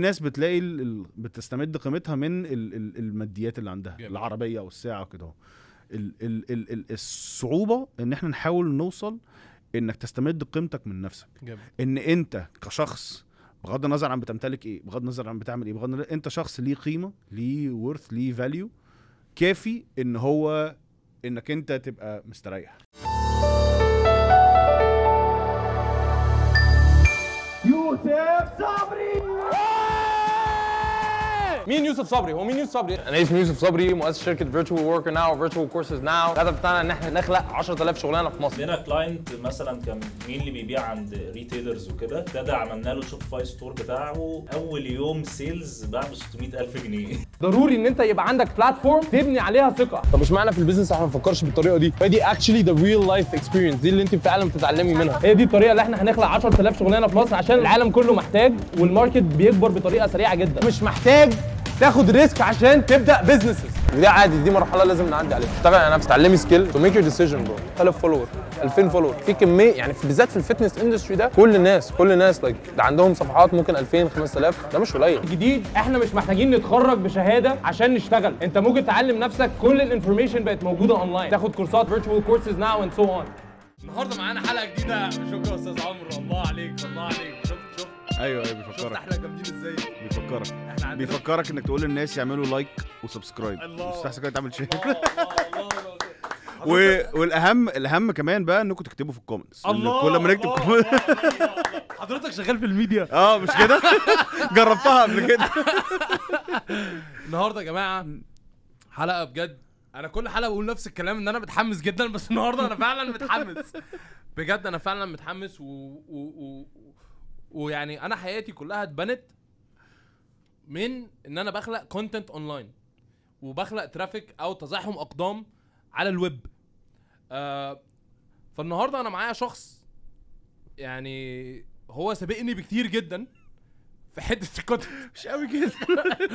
في ناس بتلاقي ال... بتستمد قيمتها من ال... الماديات اللي عندها جميل. العربيه والساعه وكده ال... ال... ال... الصعوبه ان احنا نحاول نوصل انك تستمد قيمتك من نفسك جميل. ان انت كشخص بغض النظر عن بتمتلك ايه بغض النظر عن بتعمل ايه بغض النظر انت شخص ليه قيمه ليه ورث ليه فاليو كافي ان هو انك انت تبقى مستريح يوسف صبري مين يوسف صبري هو مين يوسف صبري انا اسمي يوسف صبري مؤسس شركه فيرتشوال وركر ناو فيرتشوال كورسز ناو الهدف بتاعنا ان احنا نخلق 10000 شغلانه في مصر لنا كلاينت مثلا كان مين اللي بيبيع عند ريتيلرز وكده ابتدى عملنا له شوبيفاي ستور بتاعه اول يوم سيلز باع ب 600000 جنيه ضروري ان انت يبقى عندك بلاتفورم تبني عليها ثقه طب مش معنى في البيزنس احنا ما بنفكرش بالطريقه دي فدي اكشلي ذا ريل لايف اكسبيرينس دي اللي انت فعلا بتتعلمي منها هي دي الطريقه اللي احنا هنخلق 10000 شغلانه في مصر عشان العالم كله محتاج والماركت بيكبر بطريقه سريعه جدا مش محتاج تاخد ريسك عشان تبدا بزنسز ودي عادي دي مرحله لازم نعدي عليها اشتغل على نفسك اتعلمي سكيل تو ميك يور ديسيجن برو 1000 فولور 2000 فولور في كميه يعني في بالذات في الفتنس اندستري ده كل الناس كل الناس لايك ده عندهم صفحات ممكن 2000 5000 ده مش قليل جديد احنا مش محتاجين نتخرج بشهاده عشان نشتغل انت ممكن تعلم نفسك كل الانفورميشن بقت موجوده اونلاين تاخد كورسات فيرتشوال كورسز ناو اند سو اون النهارده معانا حلقه جديده شكرا استاذ عمرو الله عليك الله عليك ايوه ايوه بيفكرك احنا جامدين ازاي بيفكرك احنا بيفكرك انك تقول للناس يعملوا لايك وسبسكرايب الله مستحسن تعمل شير و... والاهم الاهم كمان بقى انكم تكتبوا في الكومنتس الله كل ما نكتب كومنتس حضرتك شغال في الميديا اه مش كده جربتها قبل كده النهارده يا جماعه حلقه بجد انا كل حلقه بقول نفس الكلام ان انا متحمس جدا بس النهارده انا فعلا متحمس بجد انا فعلا متحمس و... و... و... ويعني انا حياتي كلها اتبنت من ان انا بخلق كونتنت اونلاين وبخلق ترافيك او تزاحم اقدام على الويب آه فالنهارده انا معايا شخص يعني هو سابقني بكتير جدا في حته الكونتنت مش قوي كده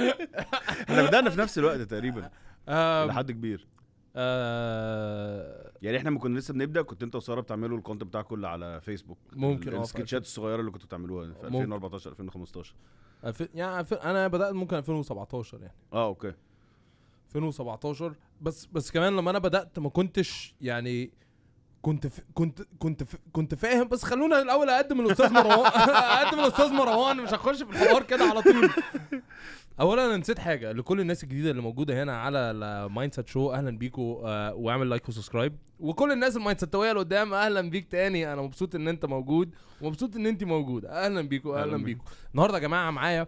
احنا بدانا في نفس الوقت تقريبا آه لحد كبير آه يعني احنا ما كنا لسه بنبدا كنت انت وساره بتعملوا الكونت بتاعكم اللي على فيسبوك ممكن اه السكتشات الصغيره اللي كنتوا بتعملوها في 2014 2015 يعني انا بدات ممكن 2017 يعني اه اوكي 2017 بس بس كمان لما انا بدات ما كنتش يعني كنت ف... كنت كنت ف... كنت فاهم بس خلونا الاول اقدم الاستاذ مروان اقدم الاستاذ مروان مش هخش في الحوار كده على طول اولا انا نسيت حاجه لكل الناس الجديده اللي موجوده هنا على المايند سيت شو اهلا بيكو آه، واعمل لايك وسبسكرايب وكل الناس المايند سيتويه اللي قدام اهلا بيك تاني انا مبسوط ان انت موجود ومبسوط ان انت موجوده اهلا بيكو اهلا, أهلا بيكو النهارده يا جماعه معايا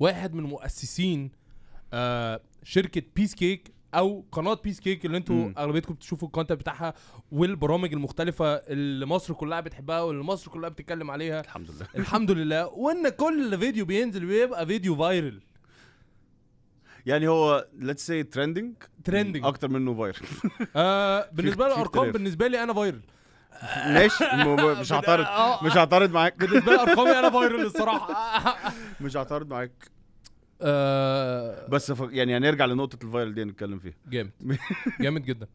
واحد من مؤسسين آه، شركه بيس كيك او قناه بيس كيك اللي انتوا اغلبيتكم بتشوفوا الكونتنت بتاعها والبرامج المختلفه اللي مصر كلها بتحبها واللي مصر كلها بتتكلم عليها الحمد لله الحمد لله وان كل فيديو بينزل بيبقى فيديو فايرل يعني هو ليتس سي ترندنج ترندنج اكتر منه فايرل آه بالنسبه للارقام بالنسبه لي انا فايرل ماشي مش هعترض آه. مش هعترض معاك بالنسبه لارقامي انا فايرل الصراحه مش هعترض معاك آه بس ف... يعني هنرجع لنقطه الفايرل دي نتكلم فيها جامد جامد جدا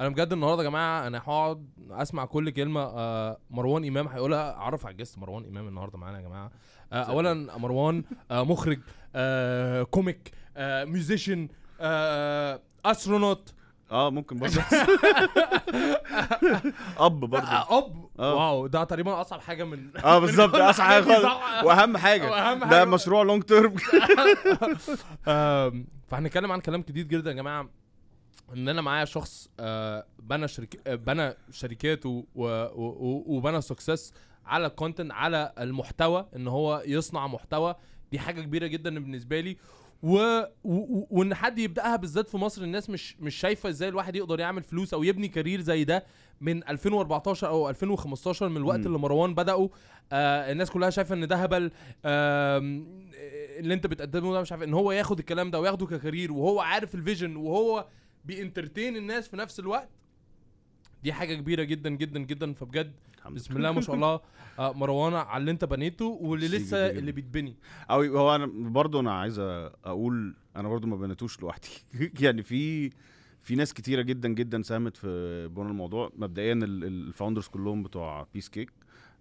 انا بجد النهارده يا جماعه انا هقعد اسمع كل كلمه آه مروان امام هيقولها اعرف على الجست مروان امام النهارده معانا يا جماعه آه اولا مروان آه مخرج آه كوميك آه ميوزيشن آه استرونوت اه ممكن برضه اب برضه اب آه. واو ده تقريبا اصعب حاجه من اه بالظبط اصعب حاجه خالص واهم حاجه ده مشروع لونج تيرم فهنتكلم عن كلام جديد جدا يا جماعه ان انا معايا شخص آه، بنى شرك... بنى شركاته و... و... وبنى سكسس على الكونتنت على المحتوى ان هو يصنع محتوى دي حاجه كبيره جدا بالنسبه لي و... و... وان حد يبداها بالذات في مصر الناس مش مش شايفه ازاي الواحد يقدر يعمل فلوس او يبني كارير زي ده من 2014 او 2015 من الوقت م. اللي مروان بداوا آه الناس كلها شايفه ان ده هبل آه اللي انت بتقدمه ده مش عارف ان هو ياخد الكلام ده وياخده ككارير وهو عارف الفيجن وهو بينترتين الناس في نفس الوقت دي حاجه كبيره جدا جدا جدا فبجد بسم الله ما شاء الله آه، مروان على اللي انت بنيته واللي لسه اللي بيتبني او هو انا برضه انا عايز اقول انا برضه ما بنيتوش لوحدي يعني في في ناس كتيره جدا جدا ساهمت في بناء الموضوع مبدئيا الفاوندرز كلهم بتوع بيس كيك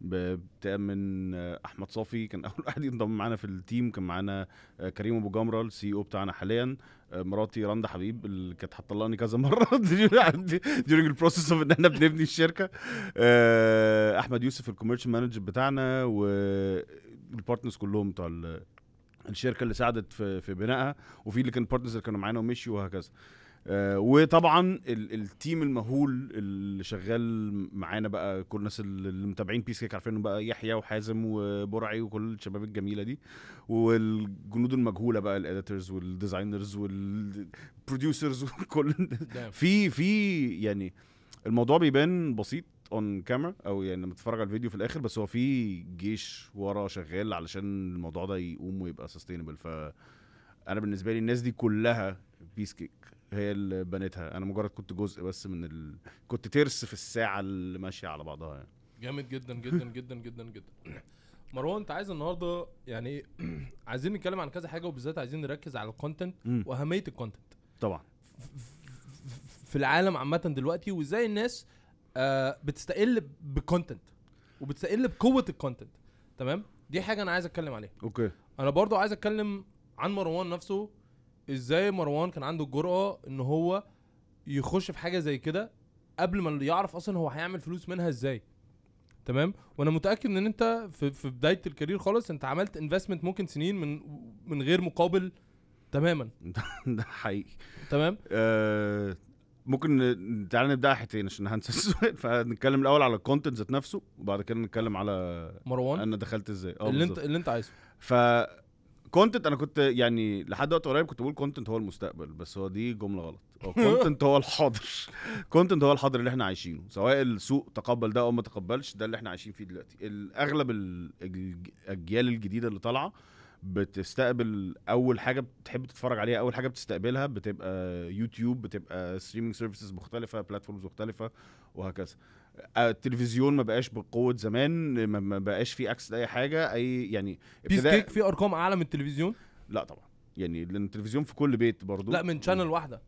بتأمن احمد صافي كان اول واحد ينضم معانا في التيم كان معانا كريم ابو جمره السي او e بتاعنا حاليا مراتي رندا حبيب اللي كانت هتطلقني كذا مره during البروسيس اوف ان احنا بنبني الشركه آه، احمد يوسف الكوميرشال مانجر بتاعنا والبارتنرز كلهم بتوع الشركه اللي ساعدت في, في بنائها وفي اللي كان بارتنرز اللي كانوا معانا ومشيوا وهكذا آه، وطبعا التيم المهول اللي شغال معانا بقى كل الناس اللي متابعين بيس كيك عارفين بقى يحيى وحازم وبرعي وكل الشباب الجميله دي والجنود المجهوله بقى الاديتورز والديزاينرز والبروديوسرز وكل في في يعني الموضوع بيبان بسيط اون كاميرا او يعني لما تتفرج على الفيديو في الاخر بس هو في جيش ورا شغال علشان الموضوع ده يقوم ويبقى سستينبل ف انا بالنسبه لي الناس دي كلها بيس كيك هي اللي بنتها انا مجرد كنت جزء بس من ال... كنت ترس في الساعه اللي ماشيه على بعضها يعني جامد جدا جدا جدا جدا جدا مروان انت عايز النهارده يعني عايزين نتكلم عن كذا حاجه وبالذات عايزين نركز على الكونتنت واهميه الكونتنت طبعا في العالم عامه دلوقتي وازاي الناس آه بتستقل بالكونتنت وبتستقل بقوه الكونتنت تمام دي حاجه انا عايز اتكلم عليها اوكي انا برضو عايز اتكلم عن مروان نفسه ازاي مروان كان عنده الجرأه ان هو يخش في حاجه زي كده قبل ما يعرف اصلا هو هيعمل فلوس منها ازاي تمام وانا متاكد ان انت في, في بدايه الكارير خالص انت عملت انفستمنت ممكن سنين من من غير مقابل تماما ده حقيقي تمام آه ممكن تعال نبدا حتتين عشان هنسى السؤال فنتكلم الاول على الكونتنت ذات نفسه وبعد كده نتكلم على مروان انا دخلت ازاي اه اللي انت اللي انت عايزه ف الكونتنت انا كنت يعني لحد وقت قريب كنت بقول كونتنت هو المستقبل بس هو دي جمله غلط هو كونتنت هو الحاضر كونتنت هو الحاضر اللي احنا عايشينه سواء السوق تقبل ده او ما تقبلش ده اللي احنا عايشين فيه دلوقتي اغلب الاجيال الجديده اللي طالعه بتستقبل اول حاجه بتحب تتفرج عليها اول حاجه بتستقبلها بتبقى يوتيوب بتبقى ستريمينج سيرفيسز مختلفه بلاتفورمز مختلفه وهكذا آه، التلفزيون ما بقاش بقوه زمان ما بقاش فيه اكسس لاي حاجه اي يعني بيس كيك في ارقام اعلى من التلفزيون لا طبعا يعني لان التلفزيون في كل بيت برضو لا من شانل يعني واحده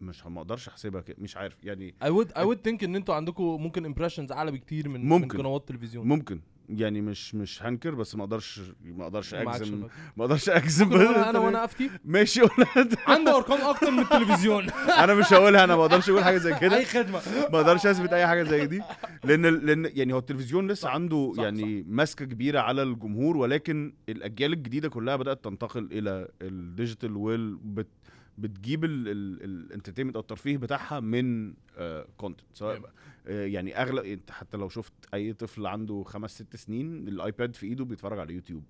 مش ما اقدرش احسبها كده مش عارف يعني اي وود اي وود ثينك ان انتوا عندكم ممكن امبريشنز اعلى بكتير من ممكن من قنوات التلفزيون ممكن يعني مش مش هنكر بس ما اقدرش ما اقدرش اجزم ما اقدرش اجزم انا وانا افتي ماشي عنده ارقام اكتر من التلفزيون انا مش هقولها انا ما اقدرش اقول حاجه زي كده اي خدمه ما اقدرش اثبت اي حاجه زي دي لان لان يعني هو التلفزيون لسه صح عنده صح يعني ماسكه كبيره على الجمهور ولكن الاجيال الجديده كلها بدات تنتقل الى الديجيتال بت بتجيب الانترتينمنت او الترفيه بتاعها من كونتنت آه، سواء آه، يعني اغلب انت حتى لو شفت اي طفل عنده خمس ست سنين الايباد في ايده بيتفرج على يوتيوب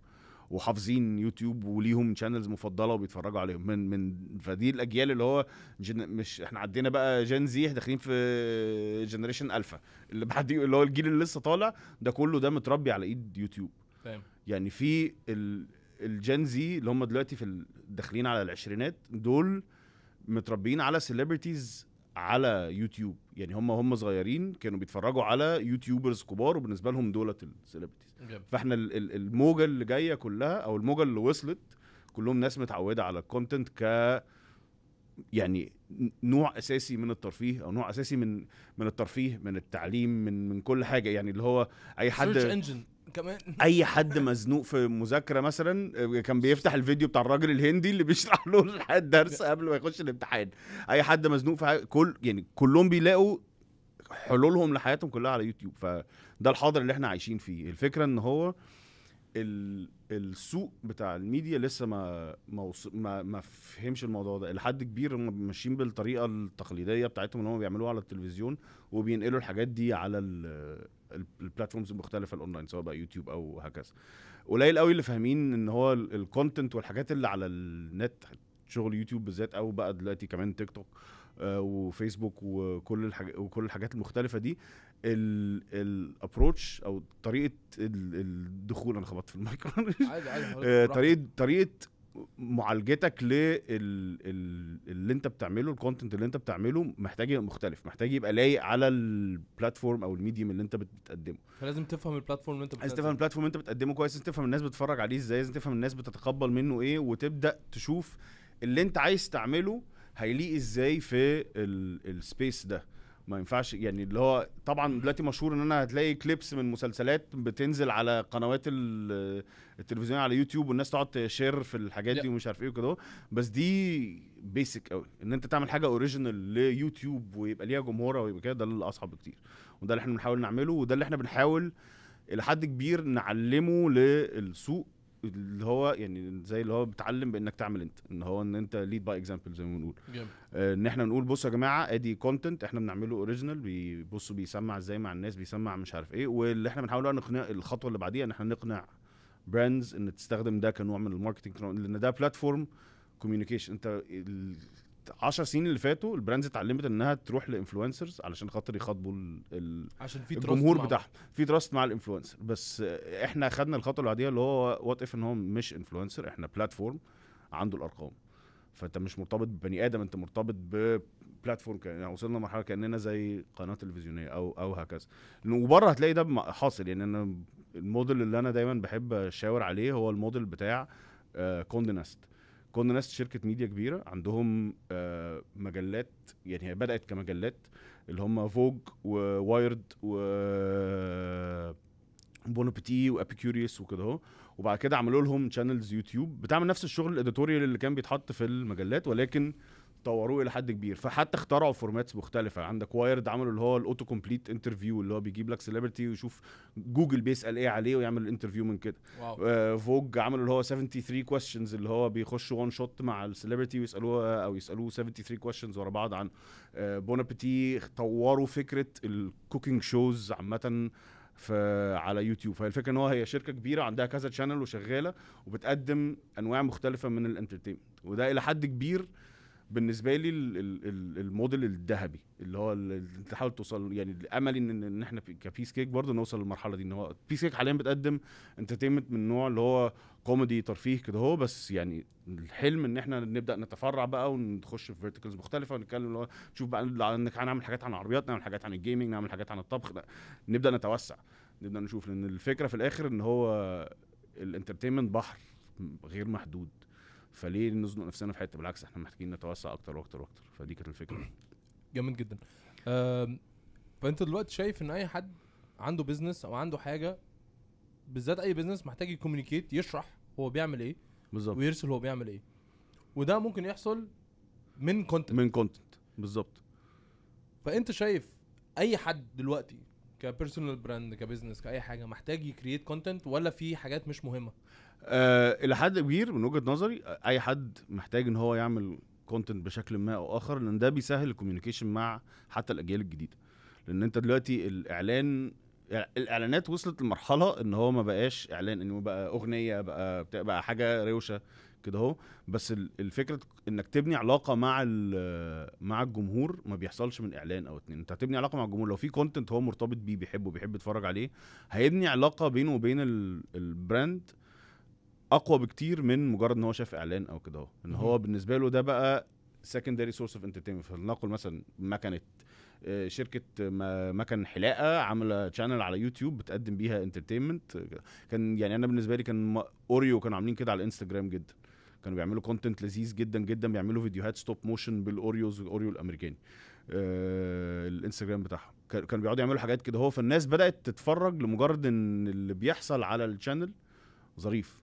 وحافظين يوتيوب وليهم شانلز مفضله وبيتفرجوا عليهم من من فدي الاجيال اللي هو جن مش احنا عدينا بقى جين زي داخلين في جنريشن الفا اللي بعد اللي هو الجيل اللي لسه طالع ده كله ده متربي على ايد يوتيوب فاهم يعني في الجنزي اللي هم دلوقتي في داخلين على العشرينات دول متربيين على سيلبرتيز على يوتيوب يعني هم هم صغيرين كانوا بيتفرجوا على يوتيوبرز كبار وبالنسبه لهم دولت السيلبرتيز فاحنا الموجه اللي جايه كلها او الموجه اللي وصلت كلهم ناس متعوده على الكونتنت ك يعني نوع اساسي من الترفيه او نوع اساسي من من الترفيه من التعليم من من كل حاجه يعني اللي هو اي حد كمان اي حد مزنوق في مذاكره مثلا آه، كان بيفتح الفيديو بتاع الراجل الهندي اللي بيشرح له الدرس قبل ما يخش الامتحان اي حد مزنوق في حاجة كل يعني كلهم بيلاقوا حلولهم لحياتهم كلها على يوتيوب فده الحاضر اللي احنا عايشين فيه الفكره ان هو السوق بتاع الميديا لسه ما ما ما, ما فهمش الموضوع ده لحد كبير هم ماشيين بالطريقه التقليديه بتاعتهم اللي هم بيعملوها على التلفزيون وبينقلوا الحاجات دي على البلاتفورمز المختلفه الاونلاين سواء بقى يوتيوب او هكذا قليل قوي اللي فاهمين ان هو الكونتنت والحاجات اللي على النت شغل يوتيوب بالذات او بقى دلوقتي كمان تيك توك آه، وفيسبوك وكل الحاجات وكل الحاجات المختلفه دي الابروتش او طريقه الدخول انا خبطت في عادي آه، طريقه طريقه معالجتك للي انت بتعمله الكونتنت اللي انت بتعمله محتاج يبقى مختلف محتاج يبقى لايق على البلاتفورم او الميديوم اللي انت بتقدمه فلازم تفهم البلاتفورم اللي انت بتقدمه تفهم البلاتفورم اللي انت بتقدمه كويس لازم تفهم الناس بتتفرج عليه ازاي لازم تفهم الناس بتتقبل منه ايه وتبدا تشوف اللي انت عايز تعمله هيليق ازاي في السبيس ده ما ينفعش يعني اللي هو طبعا دلوقتي مشهور ان انا هتلاقي كليبس من مسلسلات بتنزل على قنوات التلفزيون على يوتيوب والناس تقعد تشير في الحاجات دي ومش عارف ايه وكده بس دي بيسك قوي ان انت تعمل حاجه اوريجينال ليوتيوب ويبقى ليها جمهورها ويبقى كده ده اللي اصعب بكتير وده اللي احنا بنحاول نعمله وده اللي احنا بنحاول الى حد كبير نعلمه للسوق اللي هو يعني زي اللي هو بتعلم بانك تعمل انت ان هو ان انت ليد باي اكزامبل زي ما بنقول آه، ان احنا نقول بصوا يا جماعه ادي كونتنت احنا بنعمله اوريجينال بيبصوا بيسمع ازاي مع الناس بيسمع مش عارف ايه واللي احنا بنحاول بقى نقنع الخطوه اللي بعديها ان احنا نقنع براندز ان تستخدم ده كنوع من الماركتنج لان ده بلاتفورم كوميونيكيشن انت 10 سنين اللي فاتوا البراندز اتعلمت انها تروح لانفلونسرز علشان خاطر يخاطبوا عشان في الجمهور بتاعهم في تراست مع الانفلونسر بس احنا خدنا الخطوه العاديه اللي هو وات اف ان هو مش انفلونسر احنا بلاتفورم عنده الارقام فانت مش مرتبط ببني ادم انت مرتبط ببلاتفورم يعني وصلنا لمرحله كاننا زي قناه تلفزيونيه او او هكذا وبره هتلاقي ده حاصل يعني انا الموديل اللي انا دايما بحب اشاور عليه هو الموديل بتاع كوندي آه، نست كنا ناس شركه ميديا كبيره عندهم آه، مجلات يعني هي بدات كمجلات اللي هم فوج ووايرد و بونابتي وابيكيوريوس وكده اهو وبعد كده عملوا لهم شانلز يوتيوب بتعمل نفس الشغل الاديتوريال اللي كان بيتحط في المجلات ولكن طوروه الى حد كبير فحتى اخترعوا فورماتس مختلفه عندك وايرد عملوا اللي هو الاوتو كومبليت انترفيو اللي هو بيجيب لك سيلبرتي ويشوف جوجل بيسال ايه عليه ويعمل الانترفيو من كده آه عملوا اللي هو 73 كويستشنز اللي هو بيخش وان شوت مع السيلبرتي ويسالوه او يسالوه 73 كويستشنز ورا بعض عن آه بونابتي طوروا فكره الكوكينج شوز عامه في على يوتيوب فهي الفكره ان هو هي شركه كبيره عندها كذا شانل وشغاله وبتقدم انواع مختلفه من الانترتينمنت وده الى حد كبير بالنسبه لي الموديل الذهبي اللي هو اللي تحاول توصل يعني املي ان ان احنا كبيس كيك برضه نوصل للمرحله دي ان هو بيس كيك حاليا بتقدم انترتينمنت من نوع اللي هو كوميدي ترفيه كده هو بس يعني الحلم ان احنا نبدا نتفرع بقى ونخش في فيرتيكلز مختلفه ونتكلم اللي هو نشوف بقى انك هنعمل حاجات عن العربيات نعمل حاجات عن الجيمنج نعمل حاجات عن الطبخ نبدا نتوسع نبدا نشوف لان الفكره في الاخر ان هو الانترتينمنت بحر غير محدود فليه نزنق نفسنا في حته بالعكس احنا محتاجين نتوسع اكتر واكتر واكتر فدي كانت الفكره جامد جدا فانت دلوقتي شايف ان اي حد عنده بيزنس او عنده حاجه بالذات اي بيزنس محتاج يكومينيكيت يشرح هو بيعمل ايه بالظبط ويرسل هو بيعمل ايه وده ممكن يحصل من كونتنت من كونتنت بالظبط فانت شايف اي حد دلوقتي كبيرسونال براند كبزنس كاي حاجه محتاج يكريت كونتنت ولا في حاجات مش مهمه آه الى حد كبير من وجهه نظري اي حد محتاج ان هو يعمل كونتنت بشكل ما او اخر لان ده بيسهل الكوميونيكيشن مع حتى الاجيال الجديده لان انت دلوقتي الاعلان الاعلانات وصلت لمرحله ان هو ما بقاش اعلان انه بقى اغنيه بقى بقى حاجه روشه كده اهو بس الفكره انك تبني علاقه مع مع الجمهور ما بيحصلش من اعلان او اتنين انت هتبني علاقه مع الجمهور لو في كونتنت هو مرتبط بيه بيحبه بيحب يتفرج عليه هيبني علاقه بينه وبين البراند اقوى بكتير من مجرد ان هو شاف اعلان او كده ان هو بالنسبه له ده بقى سكندري سورس اوف انترتينمنت فلنقل مثلا مكنه آه، شركه مكن حلاقه عامله تشانل على يوتيوب بتقدم بيها انترتينمنت كان يعني انا بالنسبه لي كان اوريو كانوا عاملين كده على الانستجرام جدا كانوا بيعملوا كونتنت لذيذ جدا جدا بيعملوا فيديوهات ستوب موشن بالاوريوز الاوريو الامريكاني آه الانستجرام بتاعهم كانوا بيقعدوا يعملوا حاجات كده هو فالناس بدات تتفرج لمجرد ان اللي بيحصل على الشانل ظريف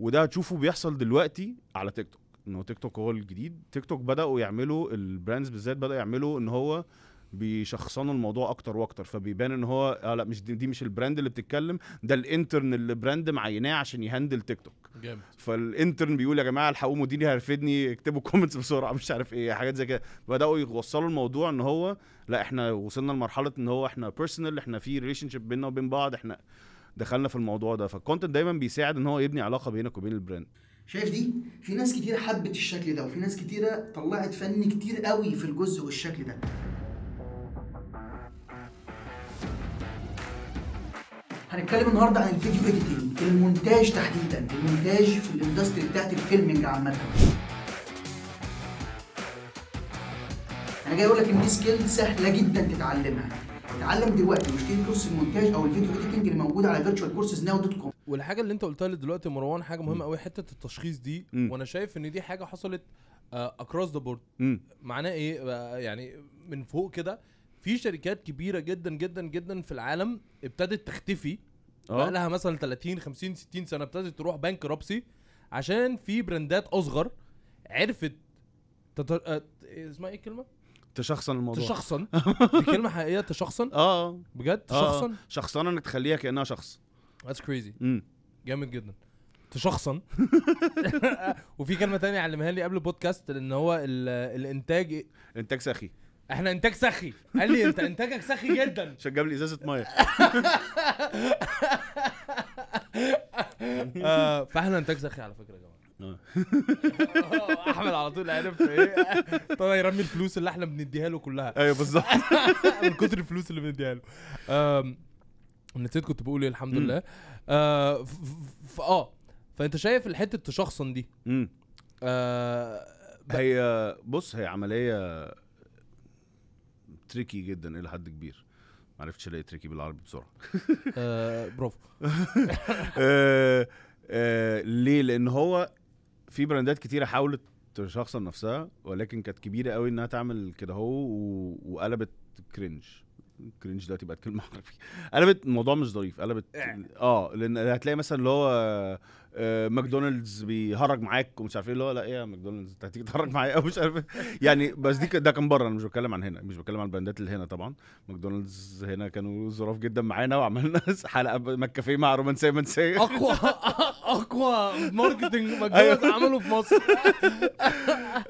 وده هتشوفه بيحصل دلوقتي على تيك توك ان هو تيك توك هو الجديد تيك توك بداوا يعملوا البراندز بالذات بداوا يعملوا ان هو بيشخصنوا الموضوع اكتر واكتر فبيبان ان هو آه لا مش دي, دي مش البراند اللي بتتكلم ده الانترن اللي براند معيناه عشان يهندل تيك توك جامد فالانترن بيقول يا جماعه الحقوا مديري هيرفدني اكتبوا كومنتس بسرعه مش عارف ايه حاجات زي كده بداوا يوصلوا الموضوع ان هو لا احنا وصلنا لمرحله ان هو احنا بيرسونال احنا في ريليشن شيب بيننا وبين بعض احنا دخلنا في الموضوع ده فالكونتنت دايما بيساعد ان هو يبني علاقه بينك وبين البراند شايف دي في ناس كتير حبت الشكل ده وفي ناس كتيره طلعت فن كتير قوي في الجزء والشكل ده هنتكلم النهارده عن الفيديو اديتنج المونتاج تحديدا المونتاج في الاندستري بتاعت الفيلمنج عامه انا جاي اقول لك ان دي سكيل سهله جدا تتعلمها اتعلم دلوقتي مش تيجي المونتاج او الفيديو اديتنج اللي موجود على فيرتشوال كورسز ناو دوت كوم والحاجه اللي انت قلتها لي دلوقتي مروان حاجه مهمه قوي حته التشخيص دي م. وانا شايف ان دي حاجه حصلت اكروس ذا بورد معناه ايه آه، يعني من فوق كده في شركات كبيره جدا جدا جدا في العالم ابتدت تختفي آه. بقى لها مثلا 30 50 60 سنه ابتدت تروح بنك رابسي عشان في براندات اصغر عرفت تتر... آه، اسمها ايه الكلمه؟ تشخصن الموضوع تشخصن دي كلمه حقيقيه تشخصن اه بجد آه. تشخصن شخصنه انك تخليها كانها شخص That's crazy مم. جامد جدا تشخصن وفي كلمه تانية علمها لي قبل البودكاست ان هو الانتاج إيه؟ انتاج سخي احنا انتاج سخي قال لي انت انتاجك سخي جدا عشان جاب لي ازازه ميه آه، فاحنا انتاج سخي على فكره يا جماعه آه. احمد على طول عارف ايه طلع يرمي الفلوس اللي احنا بنديها له كلها ايوه بالظبط من كتر الفلوس اللي بنديها له نسيت كنت بقول ايه الحمد لله اه اه فانت شايف الحته تشخصن دي امم هي بص هي عمليه تريكي جدا الى حد كبير ما عرفتش الاقي تريكي بالعربي بسرعه آه برافو آه آه ليه لان هو في براندات كتيره حاولت تشخصن نفسها ولكن كانت كبيره قوي انها تعمل كده اهو وقلبت كرنج كرنج دلوقتي بقت كلمه عربي قلبت الموضوع مش ظريف قلبت اه لان هتلاقي مثلا اللي هو آه، ماكدونالدز بيهرج معاك ومش عارف ايه اللي هو لا ايه يا ماكدونالدز انت هتيجي تهرج معايا او مش عارف إيه. يعني بس دي ده كان بره انا مش بتكلم عن هنا مش بتكلم عن الباندات اللي هنا طبعا ماكدونالدز هنا كانوا ظراف جدا معانا وعملنا حلقه مكافيه مع رومانسيه منسيه اقوى اقوى ماركتنج أيوه. ماكدونالدز عمله في مصر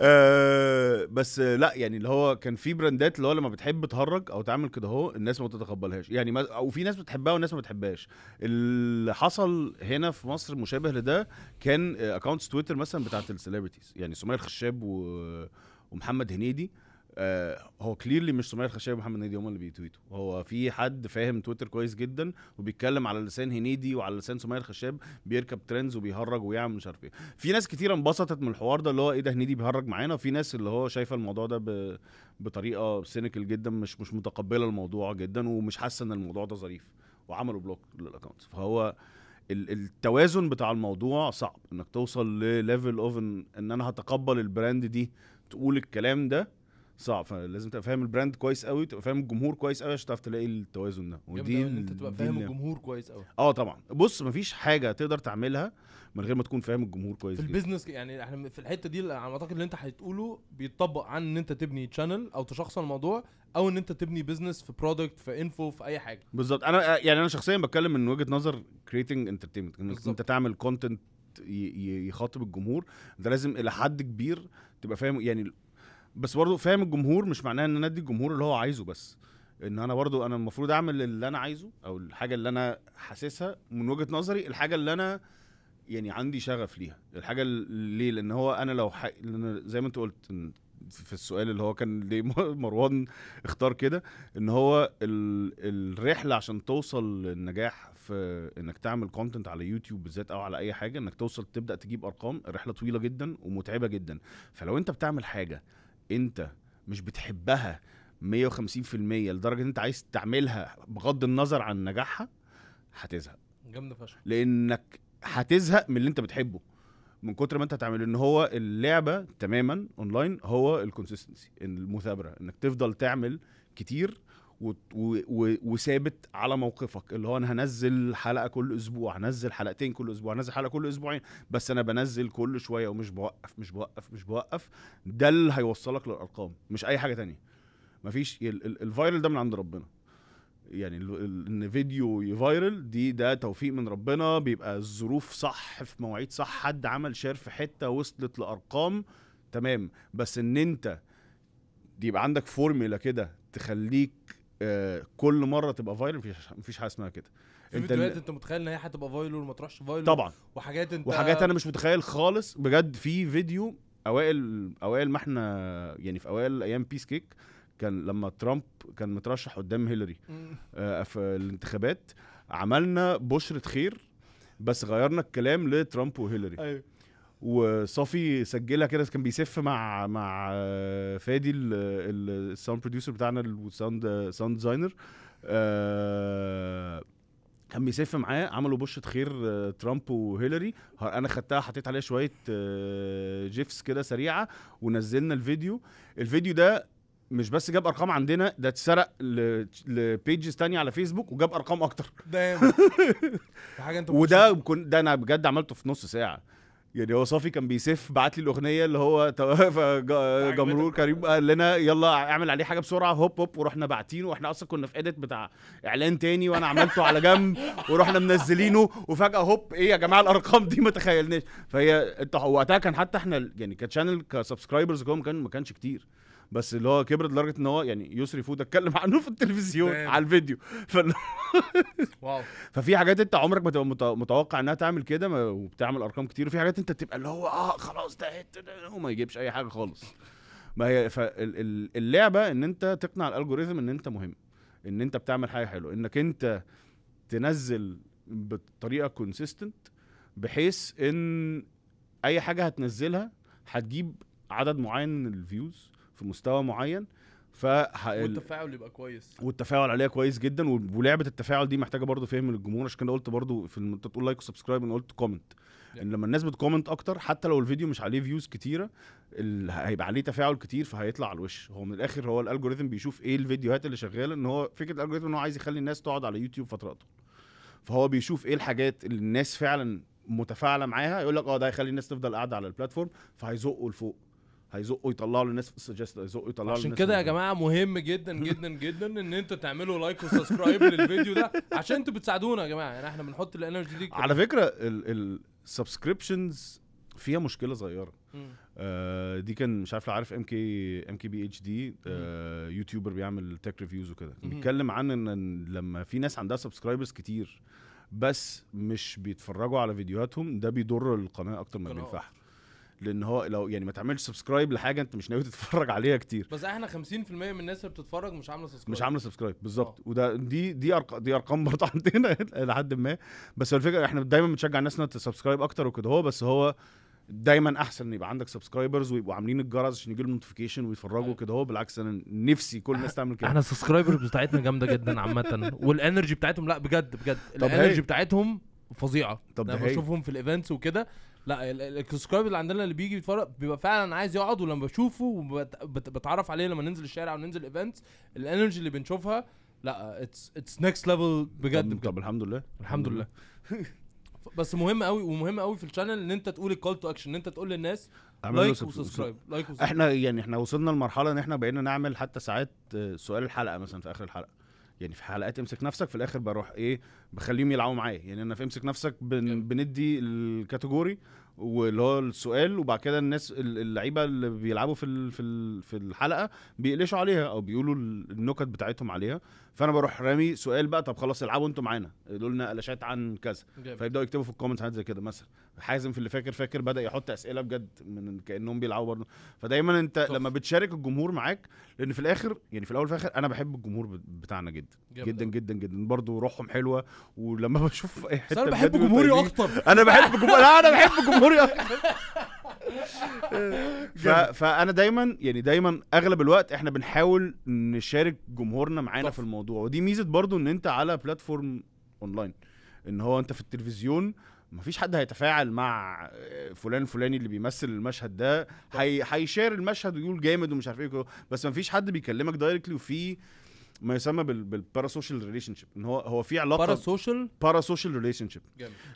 آه، بس لا يعني اللي هو كان في براندات اللي هو لما بتحب تهرج او تعمل كده اهو الناس ما بتتقبلهاش يعني ما او في ناس بتحبها وناس ما بتحبهاش اللي حصل هنا في مصر مشابه لده كان اكونتس تويتر مثلا بتاعت السليبرتيز يعني سمية الخشاب و... ومحمد هنيدي آه هو كليرلي مش سمية الخشاب ومحمد هنيدي هم اللي بيتويتوا هو في حد فاهم تويتر كويس جدا وبيتكلم على لسان هنيدي وعلى لسان سمية الخشاب بيركب ترندز وبيهرج ويعمل مش عارف ايه في ناس كتيره انبسطت من الحوار ده اللي هو ايه ده هنيدي بيهرج معانا وفي ناس اللي هو شايفه الموضوع ده ب... بطريقه سينيكال جدا مش مش متقبله الموضوع جدا ومش حاسه ان الموضوع ده ظريف وعملوا بلوك للاكونت فهو التوازن بتاع الموضوع صعب انك توصل لليفل اوف ان انا هتقبل البراند دي تقول الكلام ده صعب فلازم تبقى فاهم البراند كويس قوي تبقى فاهم الجمهور كويس قوي عشان تعرف تلاقي التوازن ده ودي ان انت تبقى فاهم الجمهور كويس قوي اه طبعا بص مفيش حاجه تقدر تعملها من غير ما تكون فاهم الجمهور كويس في البيزنس يعني احنا في الحته دي انا اعتقد اللي انت هتقوله بيتطبق عن ان انت تبني تشانل او تشخصن الموضوع او ان انت تبني بيزنس في برودكت في انفو في اي حاجه بالظبط انا آه، يعني انا شخصيا بتكلم من وجهه نظر كريتنج انترتينمنت انت تعمل كونتنت يخاطب الجمهور ده لازم الى حد كبير تبقى فاهم يعني بس برضه فاهم الجمهور مش معناه ان انا ادي الجمهور اللي هو عايزه بس ان انا برضه انا المفروض اعمل اللي انا عايزه او الحاجه اللي انا حاسسها من وجهه نظري الحاجه اللي انا يعني عندي شغف ليها الحاجه ليه لان هو انا لو ح... زي ما انت قلت في السؤال اللي هو كان ليه مروان اختار كده ان هو ال... الرحله عشان توصل للنجاح في انك تعمل كونتنت على يوتيوب بالذات او على اي حاجه انك توصل تبدا تجيب ارقام الرحله طويله جدا ومتعبه جدا فلو انت بتعمل حاجه انت مش بتحبها 150% لدرجه ان انت عايز تعملها بغض النظر عن نجاحها هتزهق جامده فشخ لانك هتزهق من اللي انت بتحبه من كتر ما انت هتعمل ان هو اللعبه تماما اونلاين هو الكونسستنسي المثابره انك تفضل تعمل كتير و... و... وثابت على موقفك اللي هو انا هنزل حلقه كل اسبوع هنزل حلقتين كل اسبوع هنزل حلقه كل اسبوعين بس انا بنزل كل شويه ومش بوقف مش بوقف مش بوقف ده اللي هيوصلك للارقام مش اي حاجه تانية مفيش الفايرل ده من عند ربنا يعني ان فيديو يفايرل دي ده توفيق من ربنا بيبقى الظروف صح في مواعيد صح حد عمل شير في حته وصلت لارقام تمام بس ان انت دي يبقى عندك فورميلا كده تخليك آه، كل مره تبقى فايرل مفيش مفيش حاجه اسمها كده في انت فيديوهات انت متخيل ان هي هتبقى فايرل وما تروحش فايرل طبعا وحاجات انت وحاجات انا مش متخيل خالص بجد في فيديو اوائل اوائل ما احنا يعني في اوائل ايام بيس كيك كان لما ترامب كان مترشح قدام هيلاري آه في الانتخابات عملنا بشرة خير بس غيرنا الكلام لترامب وهيلاري أيوه. وصافي سجلها كده كان بيسف مع مع فادي الساوند بروديوسر بتاعنا الساوند ساوند ديزاينر كان بيسف معاه عملوا بشة خير آه، ترامب وهيلاري انا خدتها حطيت عليها شويه جيفس آه، كده سريعه ونزلنا الفيديو الفيديو ده مش بس جاب ارقام عندنا ده اتسرق لبيجز تانية على فيسبوك وجاب ارقام اكتر ده حاجه انت وده ده انا بجد عملته في نص ساعه يعني هو صافي كان بيسف بعت لي الاغنيه اللي هو جمرور كريم قال لنا يلا اعمل عليه حاجه بسرعه هوب هوب ورحنا باعتينه واحنا اصلا كنا في اديت بتاع اعلان تاني وانا عملته على جنب ورحنا منزلينه وفجاه هوب ايه يا جماعه الارقام دي ما تخيلناش فهي وقتها كان حتى احنا يعني كشانل كسبسكرايبرز كان ما كانش كتير بس اللي هو كبر لدرجه ان هو يعني يسري فود اتكلم عنه في التلفزيون على الفيديو واو ففي حاجات انت عمرك ما تبقى متوقع انها تعمل كده وبتعمل ارقام كتير وفي حاجات انت تبقى اللي هو اه خلاص ده هيت وما يجيبش اي حاجه خالص ما هي فاللعبه ان انت تقنع الالجوريزم ان انت مهم ان انت بتعمل حاجه حلوه انك انت تنزل بطريقه كونسيستنت بحيث ان اي حاجه هتنزلها هتجيب عدد معين من الفيوز في مستوى معين ف والتفاعل يبقى كويس والتفاعل عليها كويس جدا ولعبه التفاعل دي محتاجه برضه فهم للجمهور عشان كده قلت برضه في انت تقول لايك وسبسكرايب انا قلت كومنت ان لما الناس بتكومنت اكتر حتى لو الفيديو مش عليه فيوز كتيره ال... هيبقى عليه تفاعل كتير فهيطلع على الوش هو من الاخر هو الالجوريثم بيشوف ايه الفيديوهات اللي شغاله ان هو فكره الالجوريثم ان هو عايز يخلي الناس تقعد على يوتيوب فتره اطول فهو بيشوف ايه الحاجات اللي الناس فعلا متفاعله معاها يقول لك اه ده هيخلي الناس تفضل قاعده على البلاتفورم فهيزقه لفوق هيزقوا يطلعوا له الناس في السجست هيزقوا يطلعوا عشان كده يا جماعه مهم جدا جدا جدا ان انتوا تعملوا لايك وسبسكرايب للفيديو ده عشان انتوا بتساعدونا يا جماعه يعني احنا بنحط الانرجي دي على فكره السبسكريبشنز فيها مشكله صغيره آه دي كان مش عارف لو عارف ام كي ام كي بي اتش دي يوتيوبر بيعمل تك ريفيوز وكده بيتكلم عن ان لما في ناس عندها سبسكرايبرز كتير بس مش بيتفرجوا على فيديوهاتهم ده بيضر القناه اكتر ما بينفعها لان هو لو يعني ما تعملش سبسكرايب لحاجه انت مش ناوي تتفرج عليها كتير بس احنا 50% من الناس اللي بتتفرج مش عامله سبسكرايب مش عامله سبسكرايب بالظبط اه. وده دي دي أرق... دي ارقام برضه عندنا لحد ما بس هو الفكره احنا دايما بنشجع الناس انها تسبسكرايب اكتر وكده هو بس هو دايما احسن ان يبقى عندك سبسكرايبرز ويبقوا عاملين الجرس عشان يجيلهم نوتيفيكيشن ويتفرجوا أيوة. كده هو بالعكس انا نفسي كل الناس تعمل كده احنا السبسكرايبرز بتاعتنا جامده جدا عامه والانرجي بتاعتهم لا بجد بجد الانرجي بتاعتهم فظيعه طب انا بشوفهم في الايفنتس وكده لا السبسكرايب اللي عندنا اللي بيجي بيتفرج بيبقى فعلا عايز يقعد ولما بشوفه بتعرف عليه لما ننزل الشارع وننزل ايفنتس الانرجي اللي بنشوفها لا اتس اتس نيكست ليفل بجد طب, طب الحمد لله الحمد لله بس مهم قوي ومهم قوي في الشانل ان انت تقول الكول تو اكشن ان انت تقول للناس لايك وسبسكرايب لايك وسبسكرايب احنا يعني احنا وصلنا لمرحله ان احنا بقينا نعمل حتى ساعات آه، سؤال الحلقه مثلا في اخر الحلقه يعني في حلقات امسك نفسك في الاخر بروح ايه بخليهم يلعبوا معايا يعني انا في امسك نفسك بن بندي الكاتيجوري واللي هو السؤال وبعد كده الناس اللعيبه اللي بيلعبوا في في في الحلقه بيقلشوا عليها او بيقولوا النكت بتاعتهم عليها فانا بروح رامي سؤال بقى طب خلاص العبوا انتوا معانا قولوا لنا قلشات عن كذا فيبداوا يكتبوا في الكومنت حاجات زي كده مثلا حازم في اللي فاكر فاكر بدا يحط اسئله بجد من كانهم بيلعبوا برضه فدايما انت طف. لما بتشارك الجمهور معاك لان في الاخر يعني في الاول وفي الاخر انا بحب الجمهور بتاعنا جدا جدا جدا جدا برضه روحهم حلوه ولما بشوف اي حته انا بحب جمهوري اكتر انا بحب جمهوري لا انا بحب جمهوري اكتر ف... فانا دايما يعني دايما اغلب الوقت احنا بنحاول نشارك جمهورنا معانا في الموضوع ودي ميزه برضو ان انت على بلاتفورم اونلاين ان هو انت في التلفزيون مفيش حد هيتفاعل مع آه، فلان الفلاني اللي بيمثل المشهد ده هيشير المشهد ويقول جامد ومش عارف ايه بس مفيش حد بيكلمك دايركتلي وفي ما يسمى بالباراسوشيال ريليشن شيب ان هو هو في علاقه باراسوشيال باراسوشيال ريليشن شيب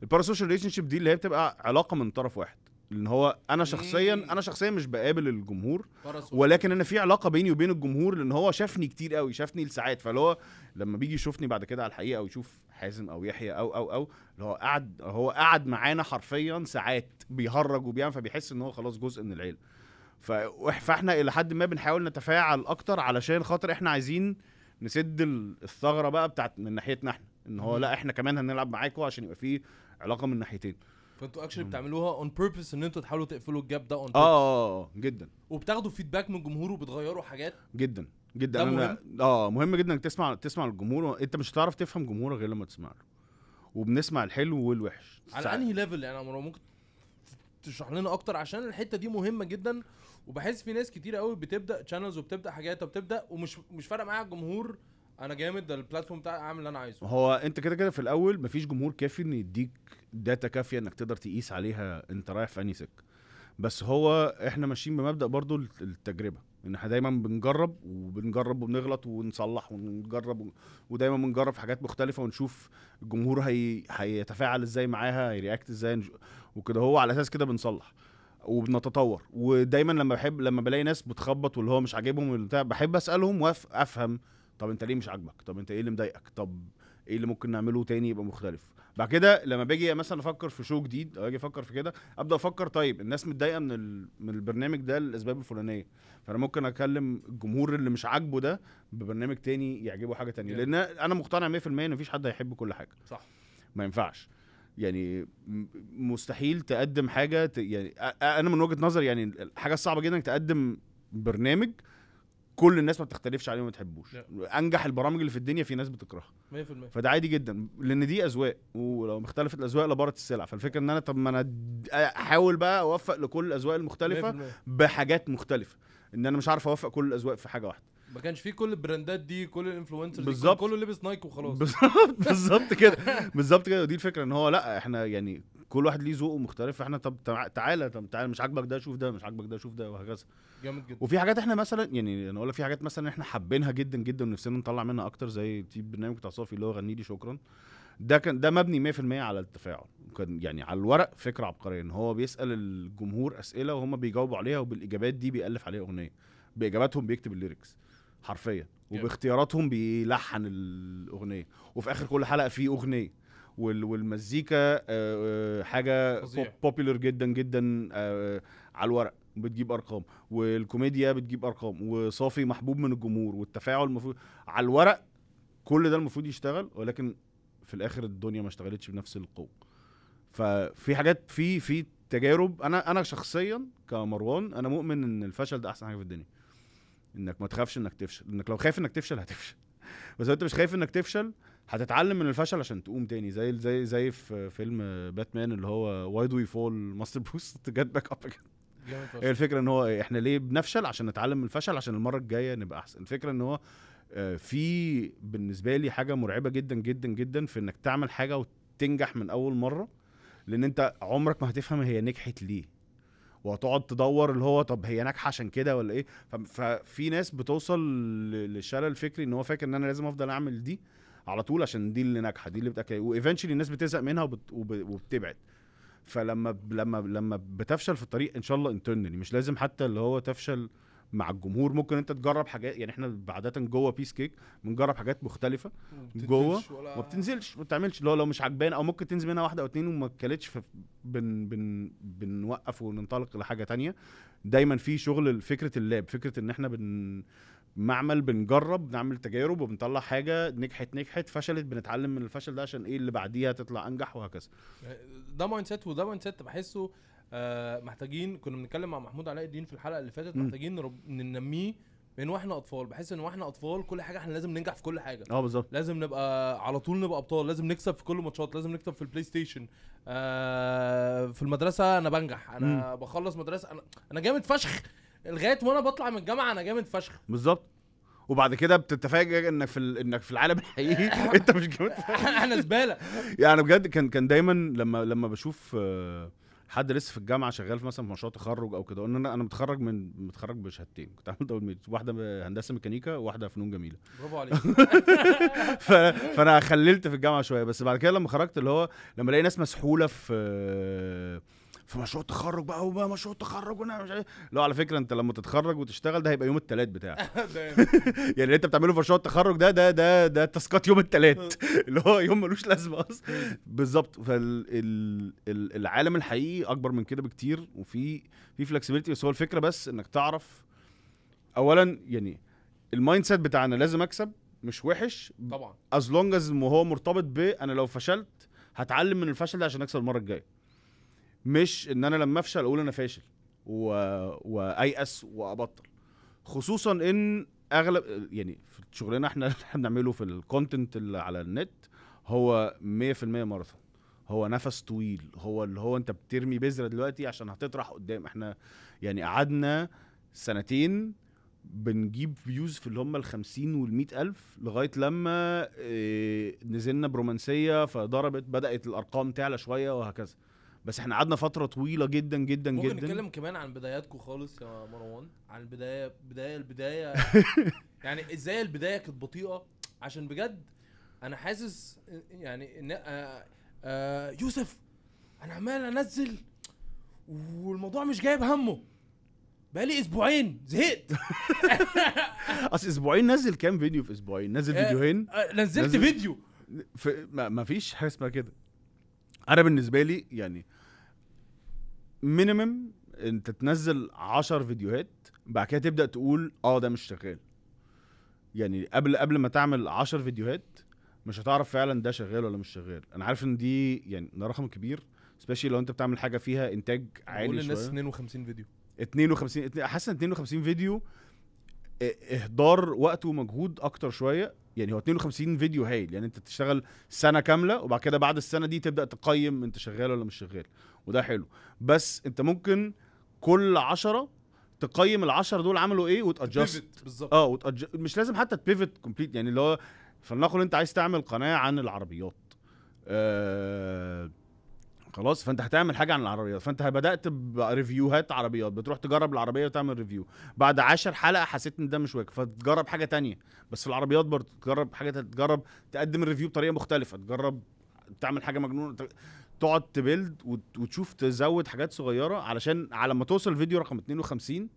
الباراسوشيال ريليشن شيب دي اللي هي بتبقى علاقه من طرف واحد ان هو انا شخصيا انا شخصيا مش بقابل الجمهور ولكن انا في علاقه بيني وبين الجمهور لان هو شافني كتير قوي شافني لساعات فاللي هو لما بيجي يشوفني بعد كده على الحقيقه ويشوف حازم او يحيى او او او اللي هو قعد هو قعد معانا حرفيا ساعات بيهرج وبيعمل فبيحس ان هو خلاص جزء من العيله فاحنا الى حد ما بنحاول نتفاعل اكتر علشان خاطر احنا عايزين نسد الثغره بقى بتاعت من ناحيتنا احنا ان هو لا احنا كمان هنلعب معاكم عشان يبقى في علاقه من ناحيتين فانتوا اكشلي بتعملوها اون بيربس ان انتوا تحاولوا تقفلوا الجاب ده اون آه،, آه،, آه،, اه جدا وبتاخدوا فيدباك من الجمهور وبتغيروا حاجات جدا جدا انا اه مهم جدا انك تسمع تسمع الجمهور انت مش هتعرف تفهم جمهورك غير لما تسمع له وبنسمع الحلو والوحش على انهي ليفل يعني عمرو ممكن تشرح لنا اكتر عشان الحته دي مهمه جدا وبحس في ناس كتير قوي بتبدا تشانلز وبتبدا حاجات وبتبدا ومش مش فارق معاها الجمهور انا جامد ده البلاتفورم بتاعي اعمل اللي انا عايزه هو انت كده كده في الاول مفيش جمهور كافي ان يديك داتا كافيه انك تقدر تقيس عليها انت رايح في انهي سكه بس هو احنا ماشيين بمبدا برضو التجربه ان احنا دايما بنجرب وبنجرب وبنغلط ونصلح ونجرب و... ودايما بنجرب حاجات مختلفه ونشوف الجمهور هي... هيتفاعل ازاي معاها هيرياكت ازاي وكده هو على اساس كده بنصلح وبنتطور ودايما لما بحب لما بلاقي ناس بتخبط واللي هو مش عاجبهم بتاع بحب اسالهم وافهم طب انت ليه مش عاجبك طب انت ايه اللي مضايقك طب ايه اللي ممكن نعمله تاني يبقى مختلف بعد كده لما باجي مثلا افكر في شو جديد او اجي افكر في كده ابدا افكر طيب الناس متضايقه من ال... من البرنامج ده للاسباب الفلانيه فانا ممكن اكلم الجمهور اللي مش عاجبه ده ببرنامج تاني يعجبه حاجه تانية لان انا مقتنع 100% ان مفيش حد هيحب كل حاجه صح ما ينفعش يعني مستحيل تقدم حاجه ت... يعني انا من وجهه نظري يعني الحاجه الصعبه جدا انك تقدم برنامج كل الناس ما بتختلفش عليه وما بتحبوش انجح البرامج اللي في الدنيا في ناس بتكرهها 100% فده عادي جدا لان دي اذواق ولو اختلفت الاذواق لبارت السلع فالفكره ان انا طب ما انا احاول بقى اوفق لكل الاذواق المختلفه بحاجات مختلفه ان انا مش عارف اوفق كل الاذواق في حاجه واحده ما كانش فيه كل البراندات دي كل الانفلونسرز بالظبط كله لبس نايك وخلاص بالظبط كده بالظبط كده ودي الفكره ان هو لا احنا يعني كل واحد ليه ذوقه مختلف فاحنا طب تعالى طب تعالى مش عاجبك ده شوف ده مش عاجبك ده شوف ده وهكذا جامد جدا وفي حاجات احنا مثلا يعني انا اقول لك في حاجات مثلا احنا حابينها جدا جدا ونفسنا نطلع منها اكتر زي في برنامج بتاع صافي اللي هو غني لي شكرا ده كان ده مبني 100% على التفاعل كان يعني على الورق فكره عبقريه ان هو بيسال الجمهور اسئله وهم بيجاوبوا عليها وبالاجابات دي بيالف عليها اغنيه باجاباتهم بيكتب الليركس حرفيا وباختياراتهم بيلحن الاغنيه وفي اخر كل حلقه في اغنيه والمزيكا آه، آه، حاجه بوبيلر جدا جدا آه، على الورق بتجيب ارقام والكوميديا بتجيب ارقام وصافي محبوب من الجمهور والتفاعل المفروض على الورق كل ده المفروض يشتغل ولكن في الاخر الدنيا ما اشتغلتش بنفس القوه ففي حاجات في في تجارب انا انا شخصيا كمروان انا مؤمن ان الفشل ده احسن حاجه في الدنيا انك ما تخافش انك تفشل انك لو خايف انك تفشل هتفشل بس لو انت مش خايف انك تفشل هتتعلم من الفشل عشان تقوم تاني زي زي زي في فيلم باتمان اللي هو واي دو وي فول ماستر بروس تو باك اب هي الفكره ان هو احنا ليه بنفشل عشان نتعلم من الفشل عشان المره الجايه نبقى احسن الفكره ان هو آه، في بالنسبه لي حاجه مرعبه جدا جدا جدا في انك تعمل حاجه وتنجح من اول مره لان انت عمرك ما هتفهم هي نجحت ليه وهتقعد تدور اللي هو طب هي ناجحه عشان كده ولا ايه ففي ناس بتوصل للشلل الفكري ان هو فاكر ان انا لازم افضل اعمل دي على طول عشان دي اللي ناجحه دي اللي بتاكل وايفنشلي الناس بتزهق منها وبت... وبتبعد فلما لما لما بتفشل في الطريق ان شاء الله انترنالي مش لازم حتى اللي هو تفشل مع الجمهور ممكن انت تجرب حاجات يعني احنا عاده جوه بيس كيك بنجرب حاجات مختلفه جوه ما بتنزلش ما بتعملش لو لو مش عجبان او ممكن تنزل منها واحده او اتنين وما اتكلتش فبن بن بنوقف وننطلق لحاجه تانية دايما في شغل فكره اللاب فكره ان احنا بن معمل بنجرب بنعمل تجارب وبنطلع حاجه نجحت نجحت فشلت بنتعلم من الفشل ده عشان ايه اللي بعديها تطلع انجح وهكذا آه، ده مايند سيت وده مايند سيت بحسه آه، محتاجين كنا بنتكلم مع محمود علاء الدين في الحلقه اللي فاتت محتاجين ننميه من واحنا اطفال بحس ان واحنا اطفال كل حاجه احنا لازم ننجح في كل حاجه اه بالظبط لازم نبقى على طول نبقى ابطال لازم نكسب في كل ماتشات لازم نكسب في البلاي ستيشن آه في المدرسه انا بنجح انا م. بخلص مدرسه انا انا جامد فشخ لغايه وانا بطلع من الجامعه انا جامد فشخ بالظبط وبعد كده بتتفاجئ انك في انك في العالم الحقيقي انت مش جامد احنا زباله يعني بجد كان كان دايما لما لما بشوف حد لسه في الجامعه شغال في مثلا في مشروع تخرج او كده قلنا انا انا متخرج من متخرج بشهادتين كنت عامل دبل ميجر واحده هندسه ميكانيكا وواحده فنون جميله برافو عليك ف... فانا خللت في الجامعه شويه بس بعد كده لما خرجت اللي هو لما الاقي ناس مسحوله في في مشروع التخرج بقى وبقى مشروع التخرج وانا مش عارف إيه. لا على فكره انت لما تتخرج وتشتغل ده هيبقى يوم الثلاث بتاعك يعني اللي انت بتعمله في مشروع التخرج ده ده ده ده تاسكات يوم الثلاث اللي هو يوم ملوش لازمه اصلا بالظبط فالعالم الحقيقي اكبر من كده بكتير وفي في فلكسبيتي بس هو الفكره بس انك تعرف اولا يعني المايند سيت بتاعنا لازم اكسب مش وحش طبعا از لونج از هو مرتبط ب انا لو فشلت هتعلم من الفشل ده عشان اكسب المره الجايه مش ان انا لما افشل اقول انا فاشل وايأس وابطل خصوصا ان اغلب يعني في شغلنا احنا اللي احنا بنعمله في الكونتنت اللي على النت هو 100% ماراثون هو نفس طويل هو اللي هو انت بترمي بذره دلوقتي عشان هتطرح قدام احنا يعني قعدنا سنتين بنجيب فيوز في اللي هم ال 50 وال الف لغايه لما آه، نزلنا برومانسيه فضربت بدات الارقام تعلى شويه وهكذا بس احنا قعدنا فتره طويله جدا جدا ممكن جدا ممكن نتكلم كمان عن بداياتكم خالص يا مروان عن البدايه بدايه البدايه يعني ازاي البدايه كانت بطيئه عشان بجد انا حاسس يعني ان آآ آه، آآ آه، يوسف انا عمال انزل والموضوع مش جايب همه بقالي اسبوعين زهقت اصل اسبوعين نزل كام فيديو في اسبوعين نزل آه، فيديوهين نزلت نزل فيديو في ما فيش حاجه اسمها كده انا بالنسبه لي يعني مينيمم انت تنزل 10 فيديوهات بعد كده تبدا تقول اه ده مش شغال يعني قبل قبل ما تعمل 10 فيديوهات مش هتعرف فعلا ده شغال ولا مش شغال انا عارف ان دي يعني ده رقم كبير سبيشلي لو انت بتعمل حاجه فيها انتاج عالي شويه الناس 52 فيديو 52 حاسس ان 52 فيديو آه، اهدار وقت ومجهود اكتر شويه يعني هو 52 فيديو هايل يعني انت تشتغل سنه كامله وبعد كده بعد السنه دي تبدا تقيم انت شغال ولا مش شغال وده حلو بس انت ممكن كل عشرة تقيم العشرة دول عملوا ايه وتادجست بالظبط اه وتأج... مش لازم حتى تبيفت كومبليت يعني اللي هو فلنقل انت عايز تعمل قناه عن العربيات آه... خلاص فانت هتعمل حاجه عن العربيات فانت بدات بريفيوهات عربيات بتروح تجرب العربيه وتعمل ريفيو بعد عشر حلقه حسيت ان ده مش واقف فتجرب حاجه تانية بس في العربيات برضه تجرب حاجه تجرب تقدم الريفيو بطريقه مختلفه تجرب تعمل حاجه مجنونه تقعد تبيلد وتشوف تزود حاجات صغيره علشان على ما توصل الفيديو رقم 52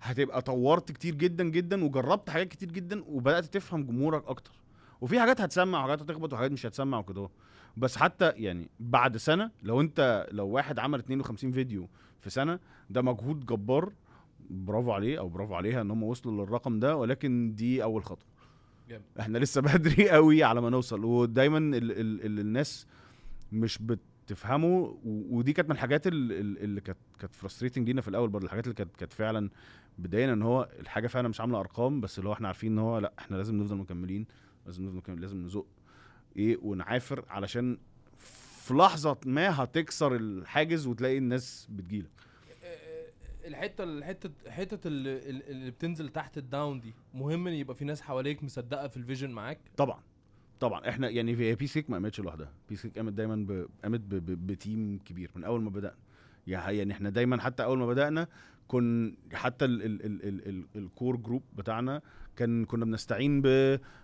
هتبقى طورت كتير جدا جدا وجربت حاجات كتير جدا وبدات تفهم جمهورك اكتر وفي حاجات هتسمع وحاجات هتخبط وحاجات مش هتسمع وكده بس حتى يعني بعد سنه لو انت لو واحد عمل 52 فيديو في سنه ده مجهود جبار برافو عليه او برافو عليها ان هم وصلوا للرقم ده ولكن دي اول خطوه احنا لسه بدري قوي على ما نوصل ودايما ال ال ال الناس مش بتفهمه ودي كانت من الحاجات اللي كانت كانت فرستريتنج لينا في الاول برضه الحاجات اللي كانت كانت فعلا بداينا ان هو الحاجه فعلا مش عامله ارقام بس اللي هو احنا عارفين ان هو لا احنا لازم نفضل مكملين لازم نفضل مكملين لازم نزق ايه ونعافر علشان في لحظه ما هتكسر الحاجز وتلاقي الناس بتجيلك الحته الحته حته اللي, اللي بتنزل تحت الداون دي مهم ان يبقى في ناس حواليك مصدقه في الفيجن معاك طبعا طبعا احنا يعني في بي سيك ما قامتش لوحدها بي سيك قامت دايما ب... قامت ب... ب... بتيم كبير من اول ما بدانا يعني احنا دايما حتى اول ما بدانا كن حتى ال ال ال ال ال الكور جروب بتاعنا كان كنا بنستعين ب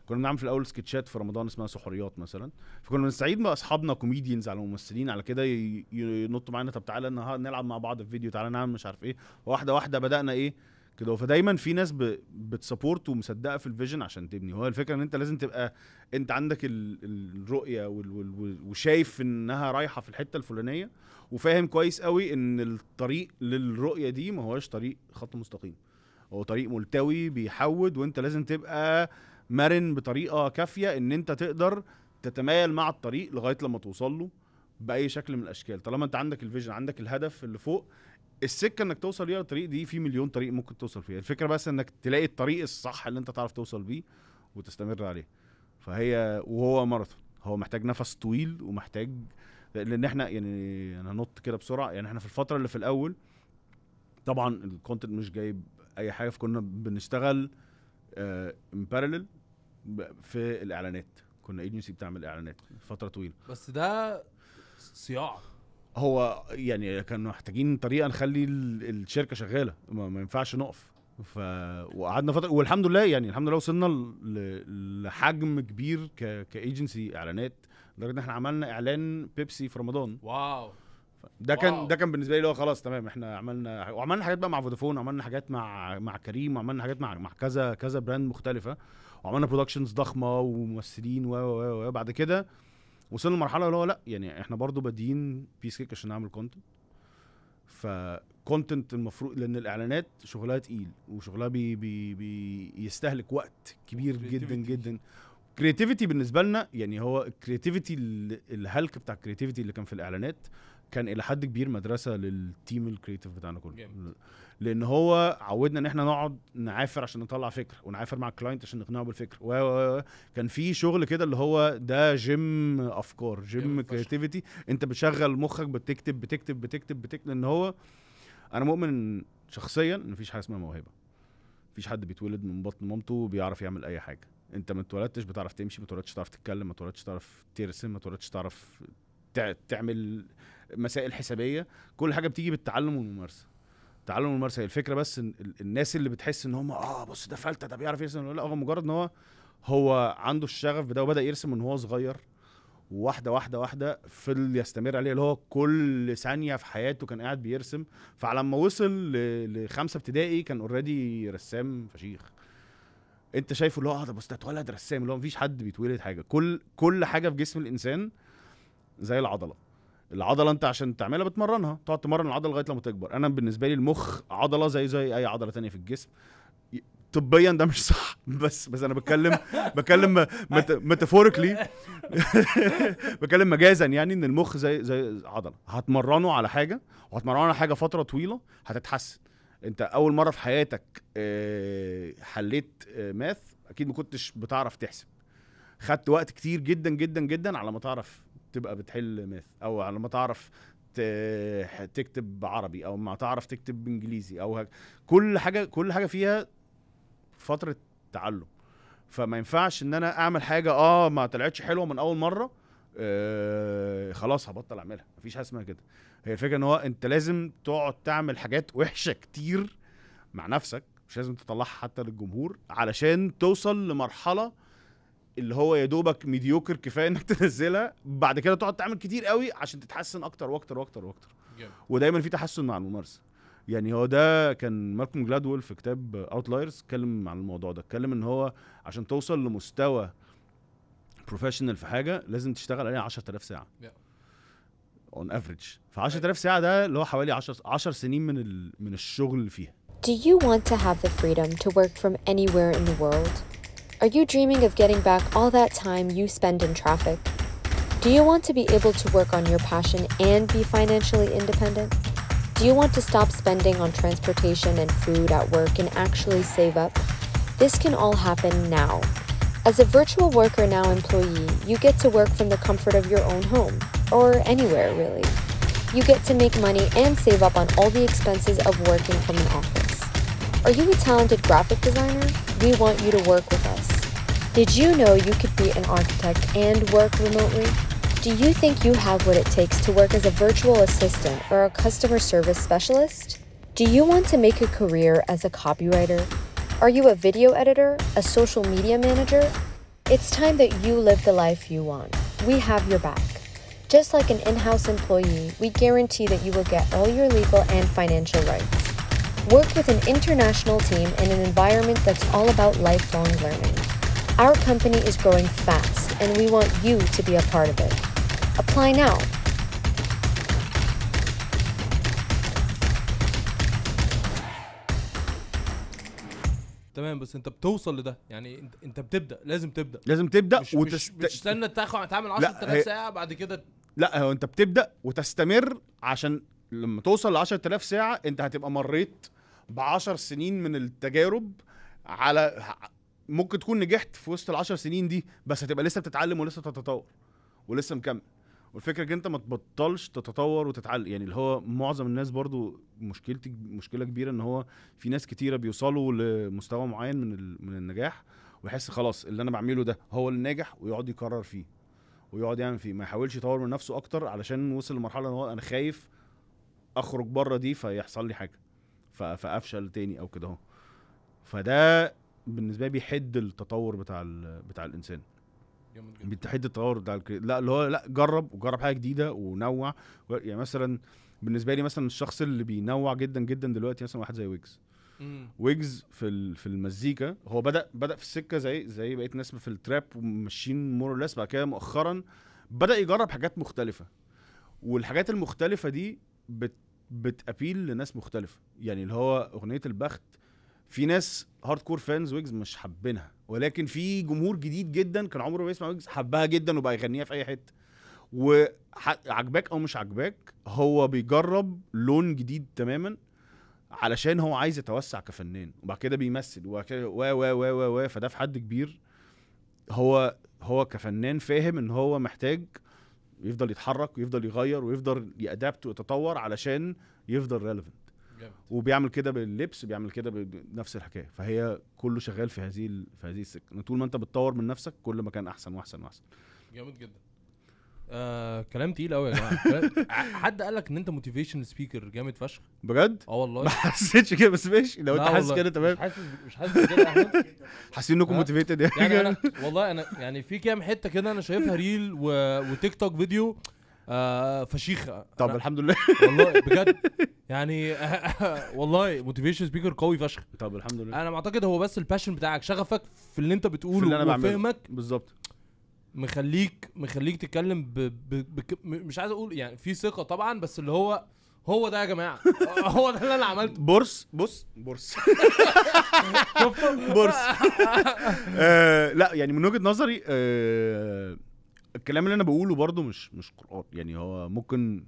كنا بنعمل في الاول سكتشات في رمضان اسمها سحريات مثلا فكنا بنستعين باصحابنا كوميديانز على ممثلين على كده ينطوا معانا طب تعالى نلعب مع بعض في فيديو تعالى نعمل مش عارف ايه واحده واحده بدانا ايه كده فدايما في ناس بتسبورت ومصدقه في الفيجن عشان تبني هو الفكره ان انت لازم تبقى انت عندك الرؤيه وشايف انها رايحه في الحته الفلانيه وفاهم كويس قوي ان الطريق للرؤيه دي ما هوش طريق خط مستقيم هو طريق ملتوي بيحود وانت لازم تبقى مرن بطريقه كافيه ان انت تقدر تتمايل مع الطريق لغايه لما توصل له باي شكل من الاشكال طالما انت عندك الفيجن عندك الهدف اللي فوق السكه انك توصل ليها الطريق دي في مليون طريق ممكن توصل فيها الفكره بس انك تلاقي الطريق الصح اللي انت تعرف توصل بيه وتستمر عليه فهي وهو ماراثون هو محتاج نفس طويل ومحتاج لان احنا يعني انا نط كده بسرعه يعني احنا في الفتره اللي في الاول طبعا الكونتنت مش جايب اي حاجه فكنا بنشتغل امبارلل آه، في الاعلانات كنا ايجنسي بتعمل اعلانات فتره طويله بس ده صياعه هو يعني كانوا محتاجين طريقه نخلي الشركه شغاله ما, ما ينفعش نقف ف وقعدنا فتره والحمد لله يعني الحمد لله وصلنا ل... لحجم كبير ك... كايجنسي اعلانات لدرجه ان احنا عملنا اعلان بيبسي في رمضان واو ده كان ده كان بالنسبه لي اللي هو خلاص تمام احنا عملنا وعملنا حاجات بقى مع فودافون وعملنا حاجات مع مع كريم وعملنا حاجات مع مع كذا كذا براند مختلفه وعملنا برودكشنز ضخمه وممثلين و و و بعد كده وصلنا لمرحله اللي هو لا يعني احنا برضو بادين بيس كيك عشان نعمل كونتنت فكونتنت المفروض لان الاعلانات شغلها تقيل وشغلها بي بي بيستهلك وقت كبير جدا جدا كرياتيفيتي بالنسبه لنا يعني هو الكرياتيفيتي الهلك بتاع الكرياتيفيتي اللي كان في الاعلانات كان الى حد كبير مدرسه للتيم الكريتيف بتاعنا كله جميل. لان هو عودنا ان احنا نقعد نعافر عشان نطلع فكره ونعافر مع الكلاينت عشان نقنعه بالفكره و كان في شغل كده اللي هو ده جيم افكار جيم كريتيفيتي انت بتشغل مخك بتكتب بتكتب بتكتب بتكتب لان هو انا مؤمن شخصيا ان مفيش حاجه اسمها موهبه مفيش حد بيتولد من بطن مامته بيعرف يعمل اي حاجه انت ما اتولدتش بتعرف تمشي ما اتولدتش تعرف تتكلم ما اتولدتش تعرف ترسم ما اتولدتش تعرف تعمل مسائل حسابيه كل حاجه بتيجي بالتعلم والممارسه تعلم الممارسه الفكره بس إن الناس اللي بتحس ان هم اه بص ده فلته ده بيعرف يرسم لا هو مجرد ان هو هو عنده الشغف بده وبدا يرسم من هو صغير واحده واحده واحده فضل يستمر عليه اللي هو كل ثانيه في حياته كان قاعد بيرسم فعلى ما وصل لخمسه ابتدائي كان اوريدي رسام فشيخ انت شايفه اللي هو اه ده بص ده اتولد رسام اللي هو مفيش حد بيتولد حاجه كل كل حاجه في جسم الانسان زي العضله العضله انت عشان تعملها بتمرنها تقعد تمرن العضله لغايه لما تكبر انا بالنسبه لي المخ عضله زي زي اي عضله تانية في الجسم طبيا ده مش صح بس بس انا بتكلم بتكلم ميتافوريكلي بتكلم مجازا يعني ان المخ زي زي عضله هتمرنه على حاجه وهتمرنه على حاجه فتره طويله هتتحسن انت اول مره في حياتك آه، حليت ماث آه، اكيد ما كنتش بتعرف تحسب خدت وقت كتير جدا جدا جدا على ما تعرف تبقى بتحل ماث او على ما تعرف تكتب عربي او ما تعرف تكتب انجليزي او هك... كل حاجه كل حاجه فيها فتره تعلم فما ينفعش ان انا اعمل حاجه اه ما طلعتش حلوه من اول مره آه خلاص هبطل اعملها مفيش حاجه اسمها كده هي الفكره ان هو انت لازم تقعد تعمل حاجات وحشه كتير مع نفسك مش لازم تطلعها حتى للجمهور علشان توصل لمرحله اللي هو يا دوبك ميديوكر كفايه انك تنزلها بعد كده تقعد تعمل كتير قوي عشان تتحسن اكتر واكتر واكتر واكتر جميل. ودايما في تحسن مع الممارسه يعني هو ده كان مالكوم جلادويل في كتاب اوتلايرز اتكلم عن الموضوع ده اتكلم ان هو عشان توصل لمستوى بروفيشنال في حاجه لازم تشتغل عليها 10000 ساعه اون افريج ف 10000 ساعه ده اللي هو حوالي 10 10 سنين من من الشغل اللي فيها Do you want to have the freedom to work from anywhere in the world? Are you dreaming of getting back all that time you spend in traffic? Do you want to be able to work on your passion and be financially independent? Do you want to stop spending on transportation and food at work and actually save up? This can all happen now. As a virtual worker now employee, you get to work from the comfort of your own home, or anywhere really. You get to make money and save up on all the expenses of working from an office. Are you a talented graphic designer? we want you to work with us. Did you know you could be an architect and work remotely? Do you think you have what it takes to work as a virtual assistant or a customer service specialist? Do you want to make a career as a copywriter? Are you a video editor, a social media manager? It's time that you live the life you want. We have your back. Just like an in house employee, we guarantee that you will get all your legal and financial rights work with an international team in an environment that's all about lifelong learning. Our company is growing fast, and we want you to be a part of it. Apply now. تمام بس انت بتوصل لده يعني انت بتبدا لازم تبدا لازم تبدا مش وتست... مش بتستنى تاخد تعمل 10000 ساعه بعد كده لا هو انت بتبدا وتستمر عشان لما توصل ل 10000 ساعه انت هتبقى مريت ب 10 سنين من التجارب على ممكن تكون نجحت في وسط ال 10 سنين دي بس هتبقى لسه بتتعلم ولسه بتتطور ولسه مكمل والفكره ان انت ما تبطلش تتطور وتتعلم يعني اللي هو معظم الناس برضو مشكلتي مشكله كبيره ان هو في ناس كتيره بيوصلوا لمستوى معين من من النجاح ويحس خلاص اللي انا بعمله ده هو الناجح ويقعد يكرر فيه ويقعد يعمل فيه ما يحاولش يطور من نفسه اكتر علشان وصل لمرحله ان هو انا خايف اخرج بره دي فيحصل لي حاجه فافشل تاني او كده اهو فده بالنسبه لي بيحد التطور بتاع بتاع الانسان بتحد التطور بتاع الكري... لا اللي هو لا جرب وجرب حاجه جديده ونوع يعني مثلا بالنسبه لي مثلا الشخص اللي بينوع جدا جدا دلوقتي مثلا واحد زي ويجز ويجز في في المزيكا هو بدا بدا في السكه زي زي بقيه الناس في التراب وماشيين مور لس بعد كده مؤخرا بدا يجرب حاجات مختلفه والحاجات المختلفه دي بت بتابيل لناس مختلفه يعني اللي هو اغنيه البخت في ناس هارد كور فانز ويجز مش حابينها ولكن في جمهور جديد جدا كان عمره ما بيسمع ويجز حبها جدا وبقى يغنيها في اي حته وعجباك او مش عجباك هو بيجرب لون جديد تماما علشان هو عايز يتوسع كفنان وبعد كده بيمثل وبعد كده و و و و و فده في حد كبير هو هو كفنان فاهم ان هو محتاج ويفضل يتحرك ويفضل يغير ويفضل يادابت ويتطور علشان يفضل ريليفنت وبيعمل كده باللبس بيعمل كده بنفس الحكايه فهي كله شغال في هذه في هذه السكه طول ما انت بتطور من نفسك كل ما كان احسن واحسن واحسن جامد جدا آه، كلام تقيل قوي يا جماعه حد قال لك ان انت موتيفيشن سبيكر جامد فشخ بجد اه والله ما حسيتش كده بس ماشي لو انت حاسس كده تمام مش حاسس مش حاسس كده حاسين انكم موتيفيتد آه. يعني يعني انا والله انا يعني في كام حته كده انا شايفها ريل و... وتيك توك فيديو آه فشيخه طب الحمد لله والله بجد يعني والله موتيفيشن سبيكر قوي فشخ طب الحمد لله انا معتقد هو بس الباشن بتاعك شغفك في اللي انت بتقوله في اللي أنا بعمله. وفهمك بالظبط مخليك مخليك تتكلم ب... ب... ب... مش عايز اقول يعني في ثقه طبعا بس اللي هو هو ده يا جماعه هو ده اللي انا عملته بورس بص بورس بورس آه، لا يعني من وجهه نظري آه، الكلام اللي انا بقوله برده مش مش قران يعني هو ممكن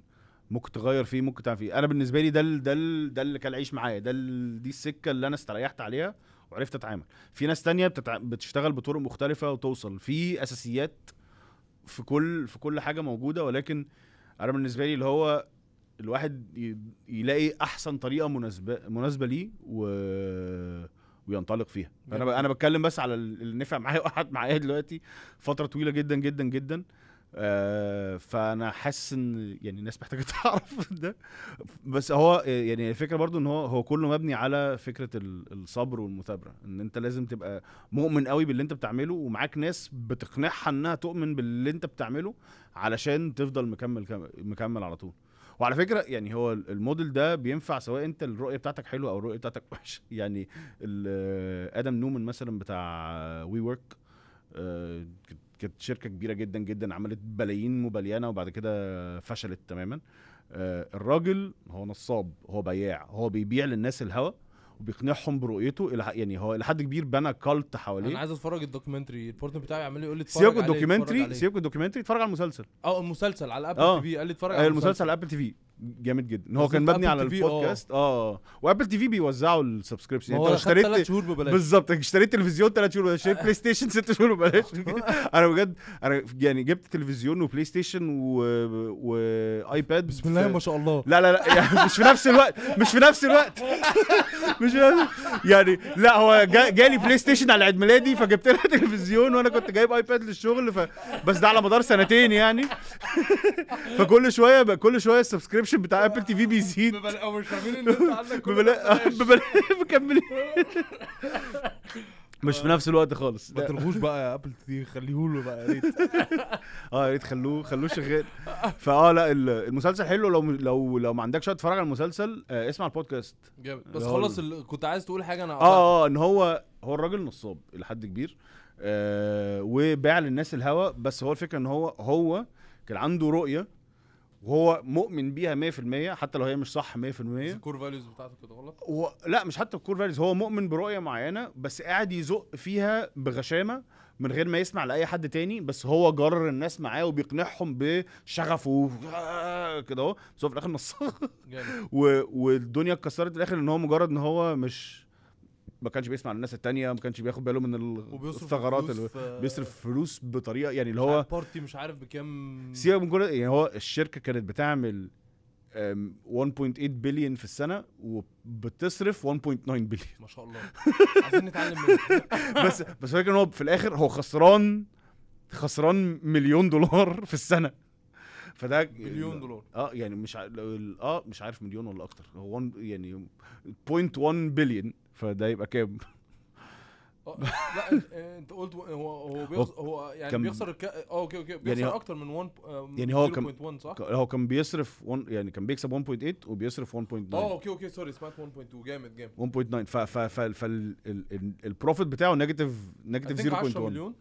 ممكن تغير فيه ممكن تعمل فيه انا بالنسبه لي ده ده ده اللي كان عايش معايا ده دي السكه اللي انا استريحت عليها وعرفت اتعامل في ناس تانية بتتع... بتشتغل بطرق مختلفه وتوصل في اساسيات في كل في كل حاجه موجوده ولكن انا بالنسبه لي اللي هو الواحد ي... يلاقي احسن طريقه مناسبه مناسبه ليه و... وينطلق فيها انا ب... انا بتكلم بس على اللي نفع معايا وقعد معايا دلوقتي فتره طويله جدا جدا جدا آه، فانا حاسس ان يعني الناس محتاجه تعرف ده بس هو آه، يعني الفكره برضو ان هو هو كله مبني على فكره الصبر والمثابره ان انت لازم تبقى مؤمن قوي باللي انت بتعمله ومعاك ناس بتقنعها انها تؤمن باللي انت بتعمله علشان تفضل مكمل مكمل على طول وعلى فكره يعني هو الموديل ده بينفع سواء انت الرؤيه بتاعتك حلوه او الرؤيه بتاعتك وحشه يعني آه، ادم نومن مثلا بتاع وي ورك آه، كانت شركه كبيره جدا جدا عملت بلايين مبليانه وبعد كده فشلت تماما آه، الراجل هو نصاب هو بياع هو بيبيع للناس الهوا وبيقنعهم برؤيته يعني هو الى حد كبير بنى كالت حواليه انا عايز اتفرج الدوكيومنتري البارتنر بتاعي عمال يقول لي اتفرج سيبك الدوكيومنتري سيبك الدوكيومنتري اتفرج على المسلسل اه المسلسل على ابل تي في قال لي اتفرج آه، على المسلسل على ابل تي في جامد جدا هو كان مبني على البودكاست اه, آه. وابل تي في بيوزعوا السبسكريبشن يعني انت اشتريت ثلاث شهور ببلاش بالظبط اشتريت تلفزيون 3 شهور ببلاش اشتريت بلاي ستيشن 6 شهور ببلاش انا بجد انا يعني جبت تلفزيون وبلاي ستيشن وايباد بسم الله ما شاء الله لا لا لا يعني مش في نفس الوقت مش في نفس الوقت مش يعني لا هو جالي بلاي ستيشن على عيد ميلادي فجبت لها تلفزيون وانا كنت جايب ايباد للشغل ف... بس ده على مدار سنتين يعني فكل شويه كل شويه السبسكريبشن السبسكريبشن بتاع ابل تي في بيزيد او مش فاهمين ان انت عندك ببلاش مكملين مش في نفس الوقت خالص ما تلغوش بقى يا ابل تي خليه له بقى يا ريت اه يا ريت خلوه خلوه شغال فاه لا المسلسل حلو لو لو لو ما عندكش وقت تتفرج على المسلسل آه اسمع البودكاست جامد بس خلاص كنت عايز تقول حاجه انا اه اه ان هو هو الراجل نصاب لحد كبير آه وباع للناس الهوا بس هو الفكره ان هو هو كان عنده رؤيه وهو مؤمن بيها 100% حتى لو هي مش صح 100% الكور فاليوز بتاعته كده غلط و... لا مش حتى الكور فاليوز هو مؤمن برؤيه معينه بس قاعد يزق فيها بغشامه من غير ما يسمع لاي حد تاني بس هو جرر الناس معاه وبيقنعهم بشغفه كده اهو بس هو في الاخر نصاب والدنيا اتكسرت في الاخر ان هو مجرد ان هو مش ما كانش بيسمع للناس التانية ما كانش بياخد باله من الثغرات اللي آه، بيصرف فلوس بطريقه يعني اللي هو بارتي مش عارف بكام سيبك من كل يعني هو الشركه كانت بتعمل 1.8 بليون في السنه وبتصرف 1.9 بليون ما شاء الله عايزين نتعلم منه بس بس فاكر ان هو في الاخر هو خسران خسران مليون دولار في السنه فده مليون دولار اه يعني مش اه مش عارف مليون ولا اكتر هو يعني 0.1 بليون فده يبقى كام آه، لا انت قلت هو هو هو يعني بيخسر الك... اه اوكي اوكي بيخسر يعني اكتر من 1 آه، يعني هو كان صح؟ هو كان بيصرف ون... يعني كان بيكسب 1.8 وبيصرف 1.9 اه اوكي اوكي سوري سمعت 1.2 جامد جامد 1.9 ف ف ف فالبروفيت بتاعه نيجاتيف نيجاتيف 0.1 10 مليون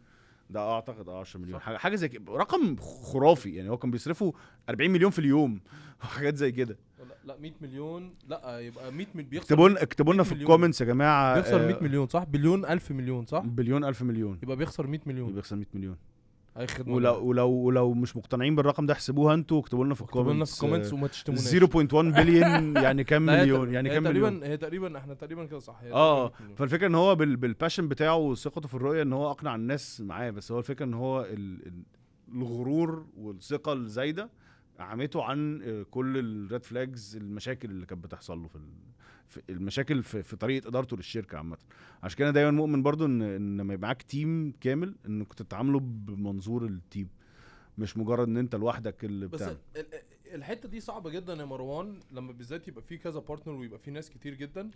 ده اعتقد 10 مليون حاجه حاجه زي كده رقم خرافي يعني هو كان بيصرفه 40 مليون في اليوم حاجات زي كده لا 100 مليون لا يبقى 100 مليون بيخسر اكتبوا لنا اكتبوا لنا في الكومنتس يا جماعه بيخسر 100 آه، مليون صح بليون 1000 مليون صح بليون 1000 مليون يبقى بيخسر 100 مليون يبقى بيخسر 100 مليون اي خدمه ولو ولو ولو مش مقتنعين بالرقم ده احسبوها انتوا واكتبوا لنا في الكومنتس اكتبوا لنا في الكومنتس وما تشتموناش 0.1 آه، بليون يعني كام مليون يعني كام تقريبا مليون هي تقريبا احنا تقريبا كده صح اه فالفكره ان هو بالباشن بتاعه وثقته في الرؤيه ان هو اقنع الناس معاه بس هو الفكره ان هو الغرور والثقه الزايده عميته عن آه، كل الريد فلاجز المشاكل اللي كانت بتحصل له في المشاكل في, في طريقه ادارته للشركه عامه عشان كده دايما مؤمن برضو ان ان لما يبقى معاك تيم كامل انك تتعامله بمنظور التيم مش مجرد ان انت لوحدك اللي بتاع بس الحته دي صعبه جدا يا مروان لما بالذات يبقى في كذا بارتنر ويبقى في ناس كتير جدا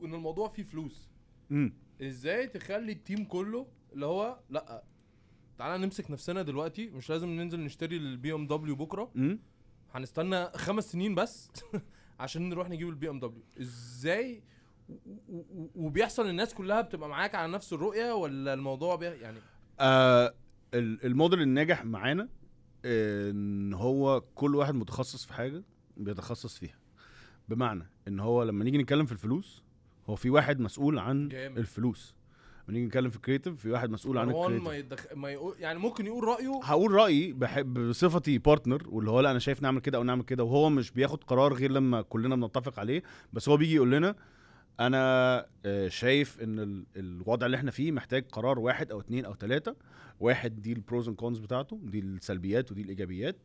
وان الموضوع فيه فلوس امم ازاي تخلي التيم كله اللي هو لا تعالى نمسك نفسنا دلوقتي مش لازم ننزل نشتري البي ام دبليو بكره هنستنى خمس سنين بس عشان نروح نجيب البي ام دبليو ازاي وبيحصل الناس كلها بتبقى معاك على نفس الرؤيه ولا الموضوع يعني آه الموديل الناجح معانا ان هو كل واحد متخصص في حاجه بيتخصص فيها بمعنى ان هو لما نيجي نتكلم في الفلوس هو في واحد مسؤول عن جامد. الفلوس بنيجي نتكلم في الكريتيف في واحد مسؤول عن الكريتيف ما, يدخ... ما يقول يعني ممكن يقول رايه هقول رايي بحب بصفتي بارتنر واللي هو لا انا شايف نعمل كده او نعمل كده وهو مش بياخد قرار غير لما كلنا بنتفق عليه بس هو بيجي يقول لنا انا آه، شايف ان الوضع اللي احنا فيه محتاج قرار واحد او اتنين او تلاتة واحد دي البروز اند كونز بتاعته دي السلبيات ودي الايجابيات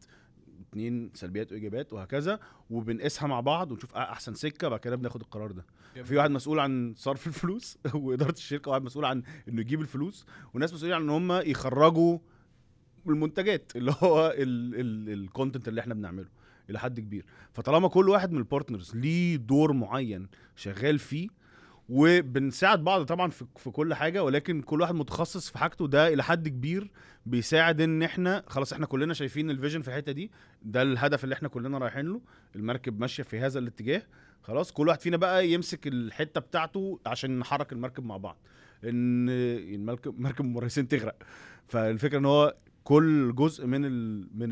اتنين سلبيات وايجابيات وهكذا وبنقيسها مع بعض ونشوف احسن سكه بعد كده بناخد القرار ده في واحد مسؤول عن صرف الفلوس واداره الشركه واحد مسؤول عن انه يجيب الفلوس وناس مسؤولين عن ان هم يخرجوا المنتجات اللي هو الكونتنت اللي احنا بنعمله الى حد كبير فطالما كل واحد من البارتنرز ليه دور معين شغال فيه وبنساعد بعض طبعا في, في كل حاجه ولكن كل واحد متخصص في حاجته ده الى حد كبير بيساعد ان احنا خلاص احنا كلنا شايفين الفيجن في الحته دي ده الهدف اللي احنا كلنا رايحين له المركب ماشيه في هذا الاتجاه خلاص كل واحد فينا بقى يمسك الحته بتاعته عشان نحرك المركب مع بعض ان المركب مركب المرسين تغرق فالفكره ان هو كل جزء من ال من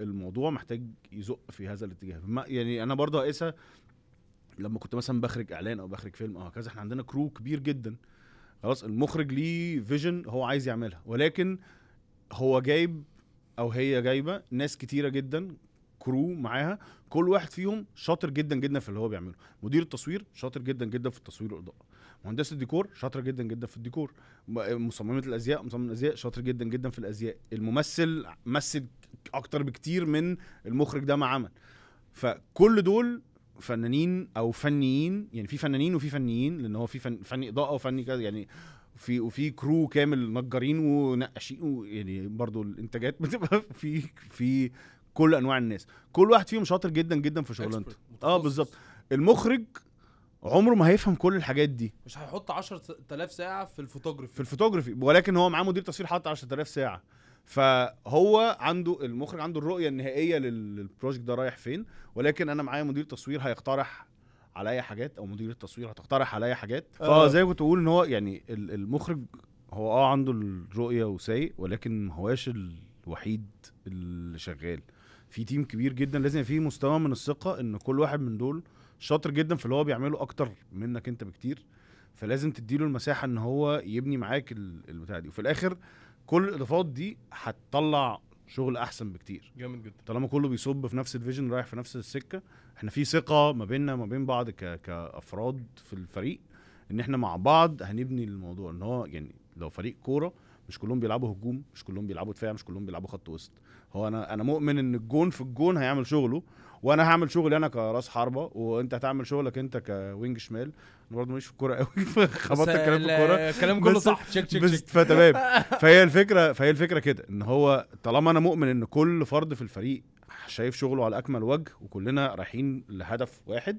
الموضوع محتاج يزق في هذا الاتجاه يعني انا برضه هقيسها لما كنت مثلا بخرج اعلان او بخرج فيلم او هكذا احنا عندنا كرو كبير جدا خلاص المخرج ليه فيجن هو عايز يعملها ولكن هو جايب او هي جايبه ناس كتيره جدا كرو معاها كل واحد فيهم شاطر جدا جدا في اللي هو بيعمله مدير التصوير شاطر جدا جدا في التصوير والاضاءه مهندس الديكور شاطر جدا جدا في الديكور مصممه الازياء مصمم الازياء شاطر جدا جدا في الازياء الممثل مثل اكتر بكتير من المخرج ده ما عمل فكل دول فنانين او فنيين يعني في فنانين وفي فنيين لان هو في فن, اضاءه وفني كذا يعني في وفي كرو كامل نجارين ونقاشين ويعني برضو الانتاجات بتبقى في في كل انواع الناس كل واحد فيهم شاطر جدا جدا في شغلانته اه بالظبط المخرج عمره ما هيفهم كل الحاجات دي مش هيحط 10000 ساعه في الفوتوجرافي في الفوتوجرافي ولكن هو معاه مدير تصوير حاطط 10000 ساعه فهو عنده المخرج عنده الرؤيه النهائيه للبروجكت ده رايح فين ولكن انا معايا مدير تصوير هيقترح عليا حاجات او مدير التصوير هتقترح عليا حاجات آه. فزي ما كنت بقول ان هو يعني المخرج هو اه عنده الرؤيه وسايق ولكن ما هواش الوحيد اللي شغال في تيم كبير جدا لازم فيه مستوى من الثقه ان كل واحد من دول شاطر جدا في اللي هو بيعمله اكتر منك انت بكتير فلازم تديله المساحه ان هو يبني معاك البتاع دي وفي الاخر كل الاضافات دي هتطلع شغل احسن بكتير جامد جدا طالما كله بيصب في نفس الفيجن رايح في نفس السكه احنا في ثقه ما بيننا ما بين بعض ك... كافراد في الفريق ان احنا مع بعض هنبني الموضوع ان هو يعني لو فريق كوره مش كلهم بيلعبوا هجوم مش كلهم بيلعبوا دفاع مش كلهم بيلعبوا خط وسط هو انا انا مؤمن ان الجون في الجون هيعمل شغله وانا هعمل شغلي انا كراس حربه وانت هتعمل شغلك انت كوينج شمال انا برضه ماليش في الكوره قوي خبطت الكلام في الكوره الكلام كله صح شك شك بس فتمام فهي الفكره فهي الفكره كده ان هو طالما انا مؤمن ان كل فرد في الفريق شايف شغله على اكمل وجه وكلنا رايحين لهدف واحد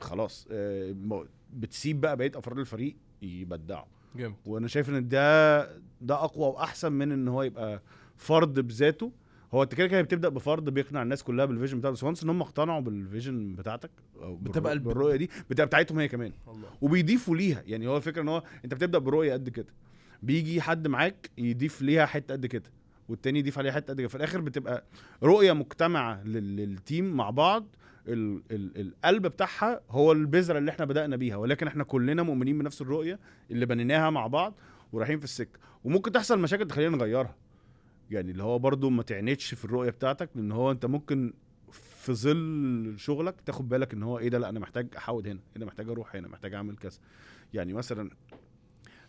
خلاص آه، بتسيب بقى بقيه افراد الفريق يبدعوا جامد وانا شايف ان ده ده اقوى واحسن من ان هو يبقى فرد بذاته هو انت كده كده بتبدا بفرض بيقنع الناس كلها بالفيجن بتاعته بس وانس ان هم اقتنعوا بالفيجن بتاعتك او بتبقى بالرؤية, بالرؤيه دي بتبقى بتاعتهم هي كمان الله. وبيضيفوا ليها يعني هو الفكره ان هو انت بتبدا برؤيه قد كده بيجي حد معاك يضيف ليها حته قد كده والتاني يضيف عليها حته قد كده في الاخر بتبقى رؤيه مجتمعه للتيم مع بعض ال ال القلب بتاعها هو البذره اللي احنا بدانا بيها ولكن احنا كلنا مؤمنين بنفس الرؤيه اللي بنيناها مع بعض ورايحين في السكه وممكن تحصل مشاكل تخلينا نغيرها يعني اللي هو برضو ما تعنيتش في الرؤيه بتاعتك لان هو انت ممكن في ظل شغلك تاخد بالك ان هو ايه ده لا انا محتاج احاول هنا انا محتاج اروح هنا محتاج اعمل كذا يعني مثلا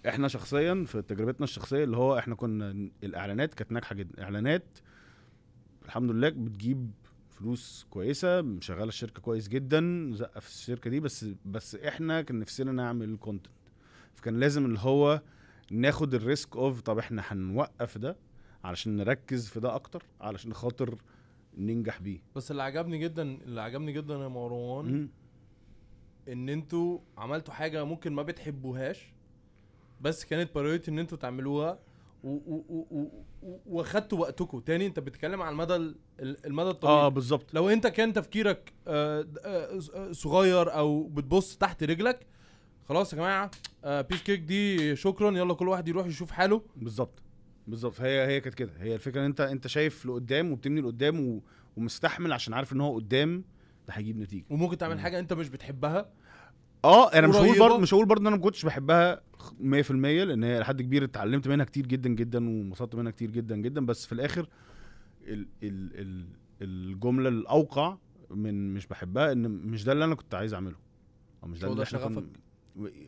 احنا شخصيا في تجربتنا الشخصيه اللي هو احنا كنا الاعلانات كانت ناجحه جدا اعلانات الحمد لله بتجيب فلوس كويسه مشغله الشركه كويس جدا زقه في الشركه دي بس بس احنا كان نفسنا نعمل كونتنت فكان لازم اللي هو ناخد الريسك اوف طب احنا هنوقف ده علشان نركز في ده اكتر علشان خاطر ننجح بيه بس اللي عجبني جدا اللي عجبني جدا يا مروان ان انتوا عملتوا حاجه ممكن ما بتحبوهاش بس كانت برايورتي ان انتوا تعملوها واخدتوا وقتكم تاني انت بتتكلم على المدى المدى الطويل اه بالظبط لو انت كان تفكيرك آه، آه، آه، صغير او بتبص تحت رجلك خلاص يا جماعه بيس كيك دي شكرا يلا كل واحد يروح يشوف حاله بالظبط بالظبط هي هي كانت كده هي الفكره ان انت انت شايف لقدام وبتبني لقدام و... ومستحمل عشان عارف ان هو قدام ده هيجيب نتيجه وممكن تعمل مم. حاجه انت مش بتحبها اه انا مش هقول برضه مش هقول برضه ان انا ما كنتش بحبها 100% لان هي لحد كبير اتعلمت منها كتير جدا جدا وانبسطت منها كتير جدا جدا بس في الاخر ال... ال... ال... الجمله الاوقع من مش بحبها ان مش ده اللي انا كنت عايز اعمله او مش ده اللي احنا كن...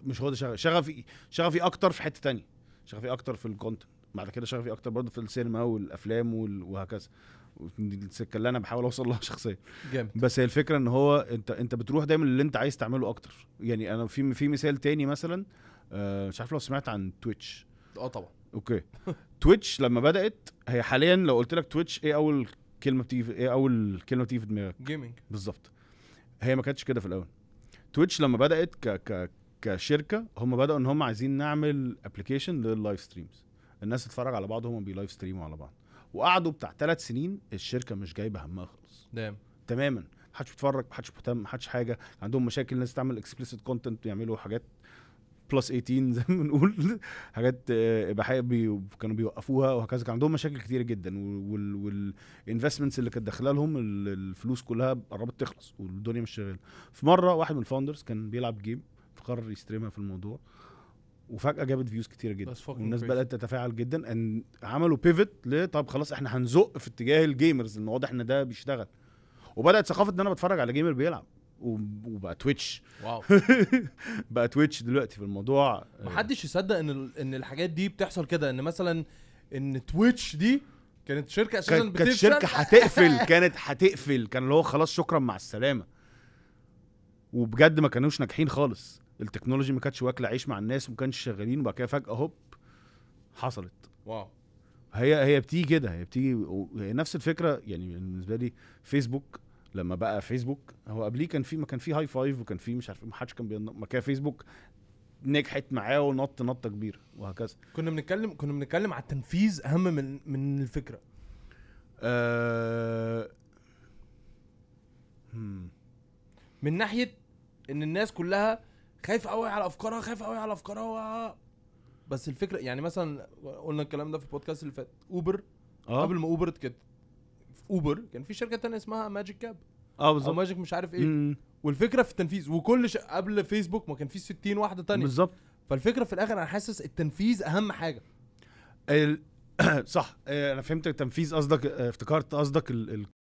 مش هو ده شغفي شغفي شغفي اكتر في حته تانية شغفي اكتر في الكونتنت بعد كده شغفي اكتر برضه في السينما والافلام وهكذا السكه اللي انا بحاول اوصل لها شخصيا جامد بس هي الفكره ان هو انت انت بتروح دايما اللي انت عايز تعمله اكتر يعني انا في في مثال تاني مثلا آه، مش عارف لو سمعت عن تويتش اه طبعا اوكي تويتش لما بدات هي حاليا لو قلت لك تويتش ايه اول كلمه بتيجي ايه اول كلمه بتيجي في دماغك جيمنج بالظبط هي ما كانتش كده في الاول تويتش لما بدات ك ك كشركه هم بداوا ان هم عايزين نعمل ابلكيشن لللايف ستريمز الناس تتفرج على بعض هم بيلايف ستريموا على بعض وقعدوا بتاع ثلاث سنين الشركه مش جايبه همها خالص دام تماما محدش بيتفرج محدش مهتم محدش حاجه عندهم مشاكل الناس تعمل اكسبليسيت كونتنت بيعملوا حاجات بلس 18 زي ما بنقول حاجات اباحيه آه، بي كانوا بيوقفوها وهكذا كان عندهم مشاكل كتير جدا والانفستمنتس اللي كانت داخله لهم الفلوس كلها قربت تخلص والدنيا مش شغاله في مره واحد من الفاوندرز كان بيلعب جيم فقرر يستريمها في الموضوع وفجاه جابت فيوز كتير جدا والناس بدات تتفاعل جدا ان عملوا بيفت ل طب خلاص احنا هنزق في اتجاه الجيمرز لان واضح ان ده بيشتغل وبدات ثقافه ان انا بتفرج على جيمر بيلعب وبقى تويتش واو بقى تويتش دلوقتي في الموضوع محدش يصدق ان ان الحاجات دي بتحصل كده ان مثلا ان تويتش دي كانت شركه اساسا كانت بتفشل شركه هتقفل كانت هتقفل كان اللي هو خلاص شكرا مع السلامه وبجد ما كانوش ناجحين خالص التكنولوجي ما كانتش واكله عيش مع الناس وما كانش شغالين وبعد كده فجاه هوب حصلت واو هي هي بتيجي كده هي بتيجي نفس الفكره يعني بالنسبه لي فيسبوك لما بقى فيسبوك هو قبليه كان في ما كان في هاي فايف وكان في مش عارف ما حدش كان ما كان فيسبوك نجحت معاه ونط نطه كبيره وهكذا كنا بنتكلم كنا بنتكلم على التنفيذ اهم من من الفكره أه... Hmm. من ناحيه ان الناس كلها خايف قوي على افكارها خايف قوي على افكارها بس الفكره يعني مثلا قلنا الكلام ده في البودكاست اللي فات اوبر اه قبل ما اوبر كانت اوبر كان في شركه تانية اسمها ماجيك كاب اه بالظبط ماجيك مش عارف ايه مم. والفكره في التنفيذ وكل ش... قبل فيسبوك ما كان في 60 واحده تانية بالظبط فالفكره في الاخر انا حاسس التنفيذ اهم حاجه ال... صح آه، انا فهمت التنفيذ قصدك آه، افتكرت قصدك ال...